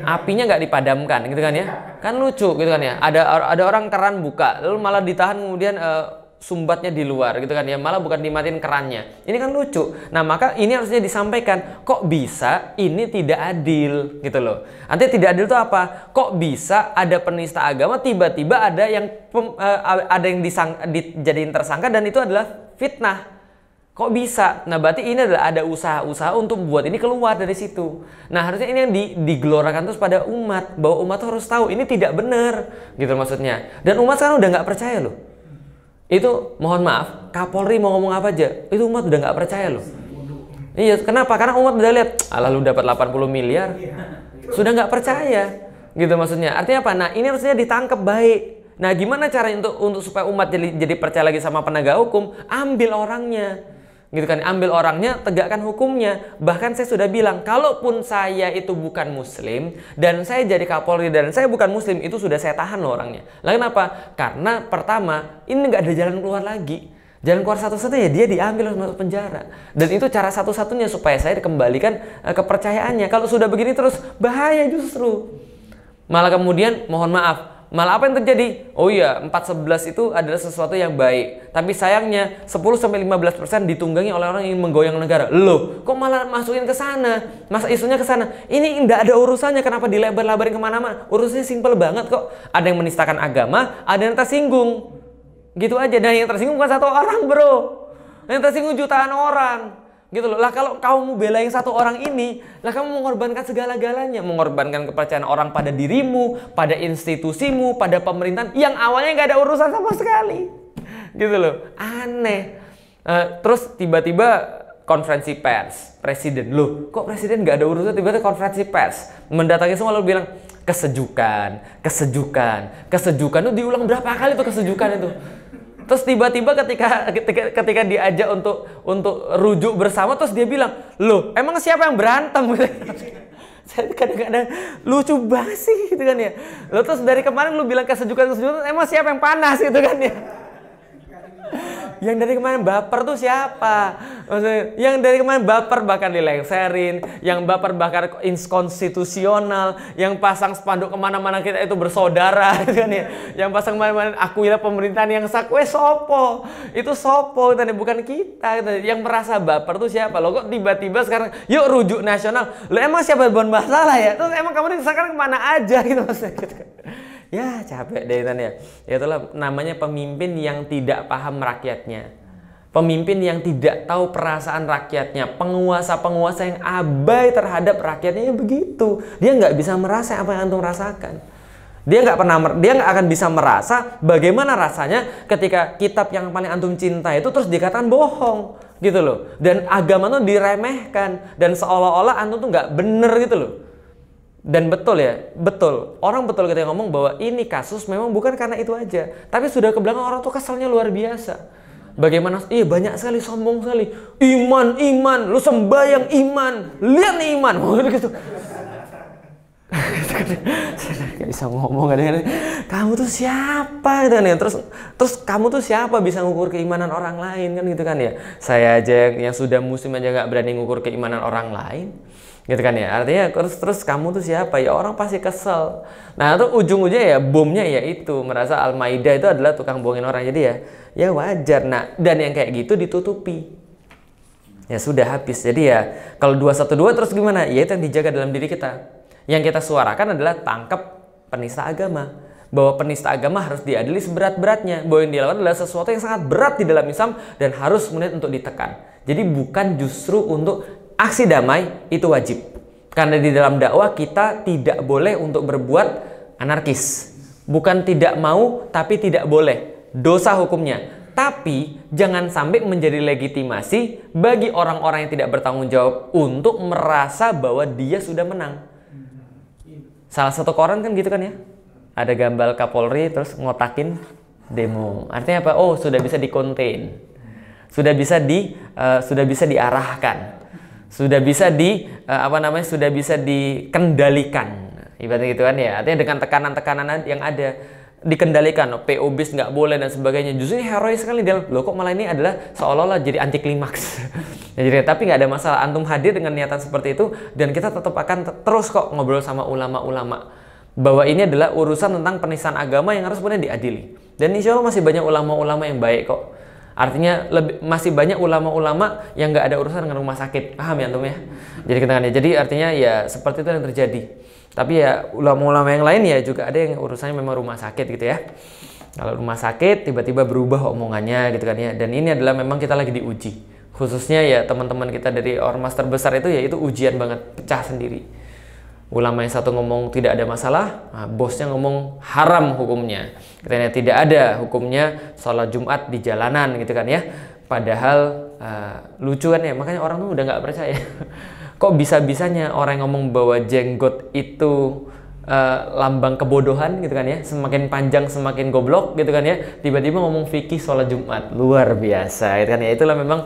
Apinya nggak dipadamkan gitu kan ya, kan lucu gitu kan ya. Ada ada orang keran buka, lalu malah ditahan kemudian uh, sumbatnya di luar gitu kan ya malah bukan dimatiin kerannya ini kan lucu nah maka ini harusnya disampaikan kok bisa ini tidak adil gitu loh nanti tidak adil itu apa kok bisa ada penista agama tiba-tiba ada yang pem, eh, ada yang disang, dijadiin tersangka dan itu adalah fitnah Kok bisa? Nah berarti ini adalah ada usaha-usaha untuk buat ini keluar dari situ. Nah harusnya ini yang digelorakan terus pada umat. Bahwa umat tuh harus tahu ini tidak benar gitu maksudnya. Dan umat sekarang udah nggak percaya loh. Itu mohon maaf, Kapolri mau ngomong apa aja, itu umat udah nggak percaya loh. Iya, kenapa? Karena umat udah lihat, allah lu dapat 80 miliar. Sudah nggak percaya. Gitu maksudnya. Artinya apa? Nah, ini harusnya ditangkap baik. Nah, gimana caranya untuk untuk supaya umat jadi jadi percaya lagi sama penegak hukum? Ambil orangnya gitu kan ambil orangnya tegakkan hukumnya bahkan saya sudah bilang kalaupun saya itu bukan muslim dan saya jadi kapolri dan saya bukan muslim itu sudah saya tahan loh orangnya lalu kenapa karena pertama ini nggak ada jalan keluar lagi Jalan keluar satu-satunya dia diambil masuk penjara. Dan itu cara satu-satunya supaya saya dikembalikan eh, kepercayaannya. Kalau sudah begini terus bahaya justru. Malah kemudian mohon maaf Malah apa yang terjadi? Oh iya, 411 itu adalah sesuatu yang baik. Tapi sayangnya 10 sampai 15% ditunggangi oleh orang yang ingin menggoyang negara. Loh, kok malah masukin ke sana? Masa isunya ke sana? Ini tidak ada urusannya kenapa dilebar-lebarin kemana mana Urusannya simpel banget kok. Ada yang menistakan agama, ada yang tersinggung. Gitu aja. Dan yang tersinggung bukan satu orang, Bro. Yang tersinggung jutaan orang gitu loh lah kalau kamu bela yang satu orang ini lah kamu mengorbankan segala-galanya mengorbankan kepercayaan orang pada dirimu pada institusimu pada pemerintahan yang awalnya nggak ada urusan sama sekali gitu loh aneh uh, terus tiba-tiba konferensi pers presiden loh kok presiden nggak ada urusan tiba-tiba konferensi pers mendatangi semua lo bilang kesejukan kesejukan kesejukan tuh diulang berapa kali tuh kesejukan itu Terus tiba-tiba ketika, ketika ketika diajak untuk untuk rujuk bersama terus dia bilang, "Loh, emang siapa yang berantem?" Saya kadang-kadang lucu banget sih gitu kan ya. Lo terus dari kemarin lu bilang kesejukan kesejukan, emang siapa yang panas gitu kan ya yang dari kemarin baper tuh siapa? Maksudnya, yang dari kemarin baper bahkan dilengserin, yang baper bahkan inskonstitusional, yang pasang spanduk kemana-mana kita itu bersaudara, gitu kan ya. Yang pasang kemana-mana aku ya pemerintahan yang sakwe eh, sopo, itu sopo, gitu, kan ya, bukan kita. Gitu. Yang merasa baper tuh siapa? Lo kok tiba-tiba sekarang, yuk rujuk nasional. Lo emang siapa buat masalah ya? Terus emang kamu sekarang kemana aja gitu maksudnya? Gitu ya capek deh Tan ya. ya itulah namanya pemimpin yang tidak paham rakyatnya pemimpin yang tidak tahu perasaan rakyatnya penguasa-penguasa yang abai terhadap rakyatnya ya begitu dia nggak bisa merasa apa yang antum rasakan dia nggak pernah dia nggak akan bisa merasa bagaimana rasanya ketika kitab yang paling antum cinta itu terus dikatakan bohong gitu loh dan agama tuh diremehkan dan seolah-olah antum tuh nggak bener gitu loh dan betul ya, betul. Orang betul kita ngomong bahwa ini kasus memang bukan karena itu aja. Tapi sudah ke belakang orang tuh keselnya luar biasa. Bagaimana, iya banyak sekali, sombong sekali. Iman, iman, lu sembahyang iman. Lihat nih iman. gitu. Gak bisa ngomong kadang Kamu tuh siapa gitu kan ya? Terus terus kamu tuh siapa bisa ngukur keimanan orang lain kan gitu kan ya? Saya aja yang, yang sudah muslim aja nggak berani ngukur keimanan orang lain gitu kan ya artinya terus terus kamu tuh siapa ya orang pasti kesel nah itu ujung-ujungnya ya bomnya ya itu merasa Al-Maida itu adalah tukang bohongin orang jadi ya ya wajar nah dan yang kayak gitu ditutupi ya sudah habis jadi ya kalau dua satu dua terus gimana ya itu yang dijaga dalam diri kita yang kita suarakan adalah tangkap penista agama bahwa penista agama harus diadili seberat-beratnya bahwa yang dilawan adalah sesuatu yang sangat berat di dalam Islam dan harus menit untuk ditekan jadi bukan justru untuk aksi damai itu wajib. Karena di dalam dakwah kita tidak boleh untuk berbuat anarkis. Bukan tidak mau, tapi tidak boleh. Dosa hukumnya. Tapi jangan sampai menjadi legitimasi bagi orang-orang yang tidak bertanggung jawab untuk merasa bahwa dia sudah menang. Salah satu koran kan gitu kan ya. Ada gambar Kapolri terus ngotakin demo. Artinya apa? Oh, sudah bisa dikontain. Sudah bisa di uh, sudah bisa diarahkan sudah bisa di eh, apa namanya sudah bisa dikendalikan ibaratnya gitu kan ya artinya dengan tekanan-tekanan yang ada dikendalikan oh, PO bis nggak boleh dan sebagainya justru ini herois sekali dia lo kok malah ini adalah seolah-olah jadi anti klimaks ya, jadi tapi nggak ada masalah antum hadir dengan niatan seperti itu dan kita tetap akan terus kok ngobrol sama ulama-ulama bahwa ini adalah urusan tentang penistaan agama yang harus punya diadili dan insya Allah masih banyak ulama-ulama yang baik kok Artinya lebih, masih banyak ulama-ulama yang nggak ada urusan dengan rumah sakit. Paham ya antum ya? Jadi kita kan ya. Jadi artinya ya seperti itu yang terjadi. Tapi ya ulama-ulama yang lain ya juga ada yang urusannya memang rumah sakit gitu ya. Kalau rumah sakit tiba-tiba berubah omongannya gitu kan ya. Dan ini adalah memang kita lagi diuji. Khususnya ya teman-teman kita dari ormas terbesar itu ya itu ujian banget, pecah sendiri ulama yang satu ngomong tidak ada masalah, nah, bosnya ngomong haram hukumnya. Katanya tidak ada hukumnya sholat Jumat di jalanan gitu kan ya. Padahal uh, lucu kan ya, makanya orang tuh udah nggak percaya. Kok bisa-bisanya orang yang ngomong bahwa jenggot itu uh, lambang kebodohan gitu kan ya, semakin panjang semakin goblok gitu kan ya, tiba-tiba ngomong fikih sholat Jumat luar biasa gitu kan ya. Itulah memang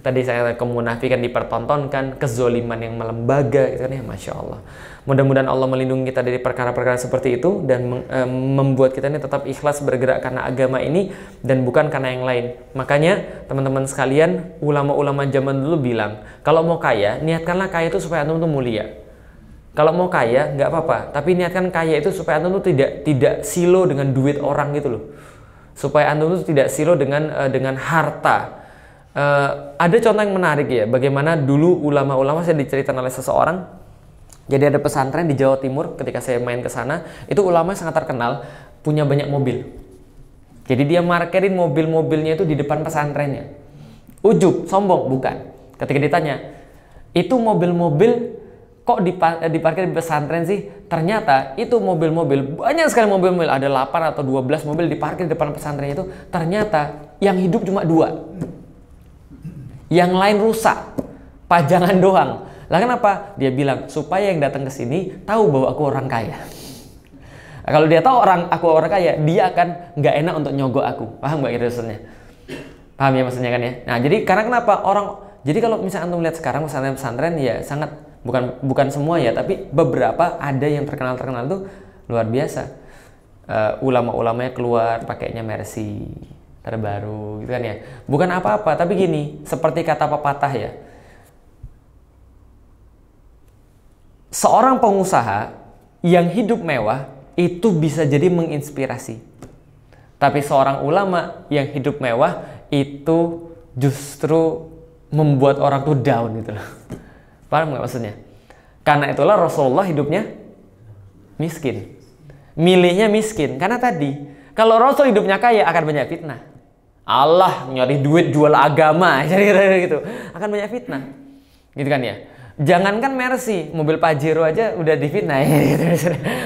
tadi saya kemunafikan dipertontonkan, kezoliman yang melembaga gitu kan ya, masya Allah. Mudah-mudahan Allah melindungi kita dari perkara-perkara seperti itu dan e, membuat kita ini tetap ikhlas bergerak karena agama ini dan bukan karena yang lain. Makanya teman-teman sekalian, ulama-ulama zaman dulu bilang kalau mau kaya, niatkanlah kaya itu supaya antum tuh mulia. Kalau mau kaya nggak apa-apa, tapi niatkan kaya itu supaya antum tuh tidak tidak silo dengan duit orang gitu loh. Supaya antum tuh tidak silo dengan eh, dengan harta Uh, ada contoh yang menarik ya, bagaimana dulu ulama-ulama saya diceritakan oleh seseorang. Jadi ada pesantren di Jawa Timur ketika saya main ke sana, itu ulama sangat terkenal punya banyak mobil. Jadi dia markerin mobil-mobilnya itu di depan pesantrennya. Ujub, sombong, bukan. Ketika ditanya, itu mobil-mobil kok eh, diparkir di pesantren sih? Ternyata itu mobil-mobil, banyak sekali mobil-mobil, ada 8 atau 12 mobil diparkir di depan pesantrennya itu, ternyata yang hidup cuma dua yang lain rusak. Pajangan doang. Lah kenapa? Dia bilang supaya yang datang ke sini tahu bahwa aku orang kaya. Nah, kalau dia tahu orang aku orang kaya, dia akan nggak enak untuk nyogok aku. Paham nggak irisannya gitu Paham ya maksudnya kan ya? Nah, jadi karena kenapa orang jadi kalau misalnya antum lihat sekarang pesantren-pesantren ya sangat bukan bukan semua ya, tapi beberapa ada yang terkenal-terkenal tuh luar biasa. Uh, ulama-ulamanya keluar pakainya mercy terbaru gitu kan ya bukan apa-apa tapi gini seperti kata pepatah ya seorang pengusaha yang hidup mewah itu bisa jadi menginspirasi tapi seorang ulama yang hidup mewah itu justru membuat orang tuh down gitu loh paham nggak maksudnya karena itulah Rasulullah hidupnya miskin milihnya miskin karena tadi kalau Rasul hidupnya kaya akan banyak fitnah Allah nyari duit jual agama jadi gitu akan banyak fitnah gitu kan ya jangankan Mercy mobil Pajero aja udah difitnah ya gitu.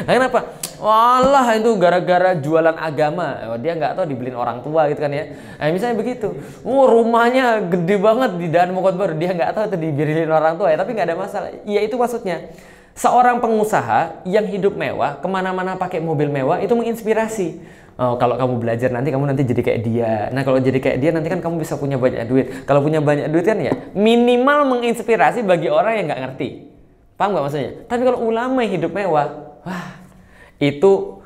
nah, kenapa Allah itu gara-gara jualan agama oh, dia nggak tahu dibeliin orang tua gitu kan ya nah, misalnya begitu oh, rumahnya gede banget di Dan Baru dia nggak tahu itu dibeliin orang tua ya tapi nggak ada masalah ya itu maksudnya seorang pengusaha yang hidup mewah kemana-mana pakai mobil mewah itu menginspirasi oh, kalau kamu belajar nanti kamu nanti jadi kayak dia. Nah kalau jadi kayak dia nanti kan kamu bisa punya banyak duit. Kalau punya banyak duit kan ya minimal menginspirasi bagi orang yang nggak ngerti. Paham gak maksudnya? Tapi kalau ulama hidup mewah, wah itu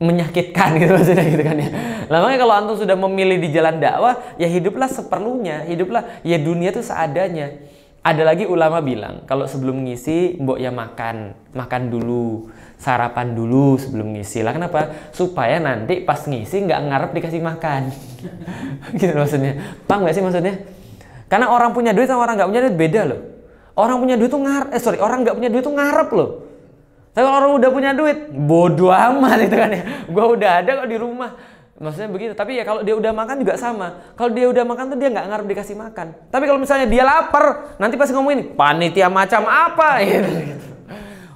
menyakitkan gitu maksudnya gitu kan ya. Nah, makanya kalau antum sudah memilih di jalan dakwah, ya hiduplah seperlunya, hiduplah ya dunia itu seadanya. Ada lagi ulama bilang, kalau sebelum ngisi, mbok ya makan, makan dulu sarapan dulu sebelum ngisi lah kenapa supaya nanti pas ngisi nggak ngarep dikasih makan gitu maksudnya paham nggak sih maksudnya karena orang punya duit sama orang nggak punya duit beda loh orang punya duit tuh ngarep eh sorry orang nggak punya duit tuh ngarep loh tapi kalau orang udah punya duit bodoh amat itu kan ya gua udah ada kok di rumah maksudnya begitu tapi ya kalau dia udah makan juga sama kalau dia udah makan tuh dia nggak ngarep dikasih makan tapi kalau misalnya dia lapar nanti pasti ngomongin panitia macam apa gitu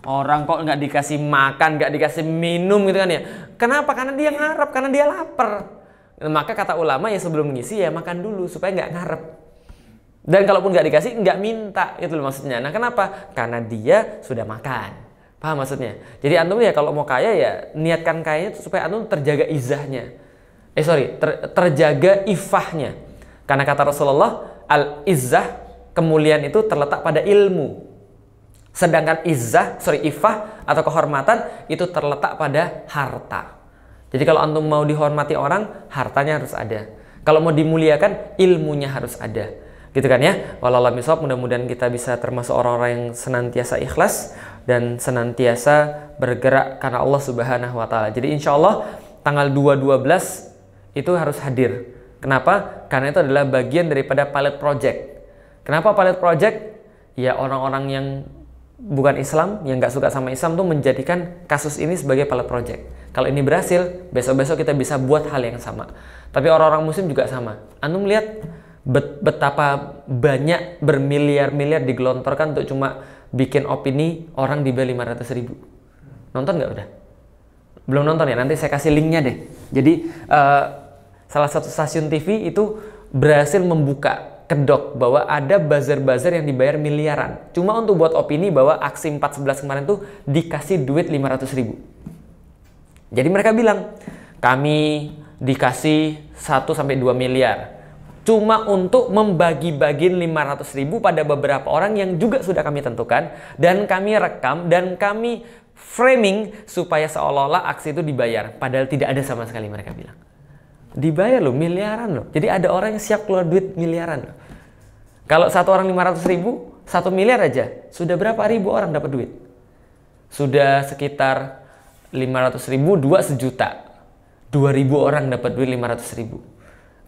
orang kok nggak dikasih makan, nggak dikasih minum gitu kan ya. Kenapa? Karena dia ngarep, karena dia lapar. Maka kata ulama ya sebelum ngisi ya makan dulu supaya nggak ngarep. Dan kalaupun nggak dikasih, nggak minta itu loh maksudnya. Nah kenapa? Karena dia sudah makan. Paham maksudnya? Jadi antum ya kalau mau kaya ya niatkan kayanya supaya antum terjaga izahnya. Eh sorry, ter, terjaga ifahnya. Karena kata Rasulullah, al izah kemuliaan itu terletak pada ilmu. Sedangkan izah sorry ifah atau kehormatan itu terletak pada harta. Jadi kalau antum mau dihormati orang, hartanya harus ada. Kalau mau dimuliakan, ilmunya harus ada. Gitu kan ya? Walau misal mudah-mudahan kita bisa termasuk orang-orang yang senantiasa ikhlas dan senantiasa bergerak karena Allah Subhanahu wa taala. Jadi insya Allah tanggal 2-12 itu harus hadir. Kenapa? Karena itu adalah bagian daripada pilot project. Kenapa pilot project? Ya orang-orang yang bukan Islam yang nggak suka sama Islam tuh menjadikan kasus ini sebagai pilot project. Kalau ini berhasil, besok-besok kita bisa buat hal yang sama. Tapi orang-orang Muslim juga sama. Anda melihat betapa banyak bermiliar-miliar digelontorkan untuk cuma bikin opini orang di bawah 500 ribu. Nonton nggak udah? Belum nonton ya? Nanti saya kasih linknya deh. Jadi uh, salah satu stasiun TV itu berhasil membuka kedok bahwa ada buzzer-buzzer yang dibayar miliaran. Cuma untuk buat opini bahwa aksi 411 kemarin tuh dikasih duit 500 ribu. Jadi mereka bilang, kami dikasih 1-2 miliar. Cuma untuk membagi bagi 500 ribu pada beberapa orang yang juga sudah kami tentukan. Dan kami rekam dan kami framing supaya seolah-olah aksi itu dibayar. Padahal tidak ada sama sekali mereka bilang dibayar loh miliaran loh jadi ada orang yang siap keluar duit miliaran loh. kalau satu orang 500 ribu satu miliar aja sudah berapa ribu orang dapat duit sudah sekitar 500 ribu dua sejuta dua ribu orang dapat duit 500 ribu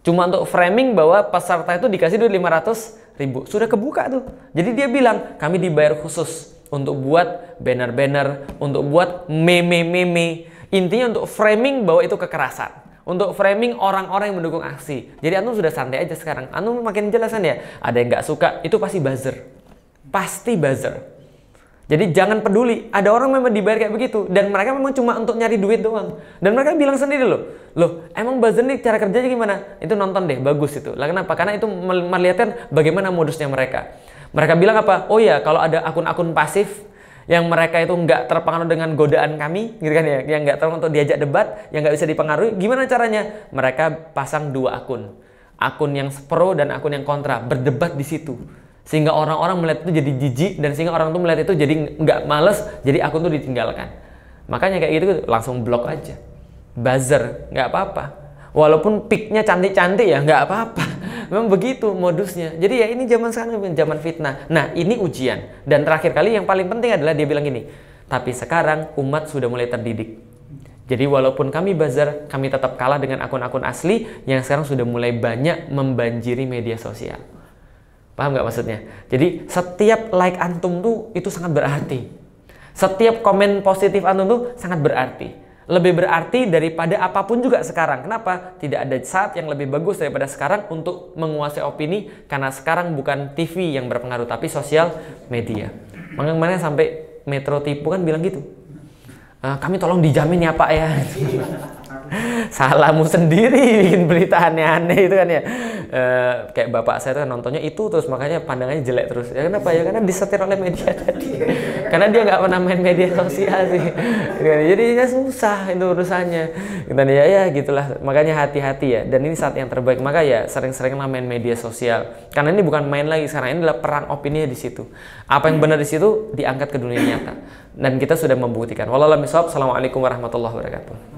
cuma untuk framing bahwa peserta itu dikasih duit 500 ribu sudah kebuka tuh jadi dia bilang kami dibayar khusus untuk buat banner-banner untuk buat meme-meme intinya untuk framing bahwa itu kekerasan untuk framing orang-orang yang mendukung aksi. Jadi antum sudah santai aja sekarang. Antum makin jelasan ya. Ada yang nggak suka itu pasti buzzer, pasti buzzer. Jadi jangan peduli, ada orang memang dibayar kayak begitu dan mereka memang cuma untuk nyari duit doang. Dan mereka bilang sendiri loh, loh emang buzzer nih cara kerjanya gimana? Itu nonton deh, bagus itu. Lah kenapa? Karena itu melihatkan bagaimana modusnya mereka. Mereka bilang apa? Oh ya kalau ada akun-akun pasif yang mereka itu nggak terpengaruh dengan godaan kami gitu kan ya yang nggak terpengaruh untuk diajak debat yang nggak bisa dipengaruhi gimana caranya mereka pasang dua akun akun yang pro dan akun yang kontra berdebat di situ sehingga orang-orang melihat itu jadi jijik dan sehingga orang tuh melihat itu jadi nggak males jadi akun tuh ditinggalkan makanya kayak gitu langsung blok aja buzzer nggak apa-apa walaupun piknya cantik-cantik ya nggak apa-apa memang begitu modusnya. Jadi ya ini zaman sekarang zaman fitnah. Nah, ini ujian. Dan terakhir kali yang paling penting adalah dia bilang gini, tapi sekarang umat sudah mulai terdidik. Jadi walaupun kami bazar, kami tetap kalah dengan akun-akun asli yang sekarang sudah mulai banyak membanjiri media sosial. Paham nggak maksudnya? Jadi setiap like antum tuh itu sangat berarti. Setiap komen positif antum tuh sangat berarti lebih berarti daripada apapun juga sekarang. Kenapa? Tidak ada saat yang lebih bagus daripada sekarang untuk menguasai opini karena sekarang bukan TV yang berpengaruh tapi sosial media. Makanya sampai Metro Tipu kan bilang gitu. E, kami tolong dijamin ya Pak ya. Iya salahmu sendiri bikin berita aneh-aneh itu kan ya e, kayak bapak saya tuh kan nontonnya itu terus makanya pandangannya jelek terus ya kenapa ya karena disetir oleh media tadi karena dia nggak pernah main media sosial sih gitu kan. jadinya susah itu urusannya kita gitu kan. ya ya gitulah makanya hati-hati ya dan ini saat yang terbaik maka ya sering-seringlah main media sosial karena ini bukan main lagi sekarang ini adalah perang opini di situ apa yang benar di situ diangkat ke dunia nyata dan kita sudah membuktikan wallahualamissalam Assalamualaikum warahmatullahi wabarakatuh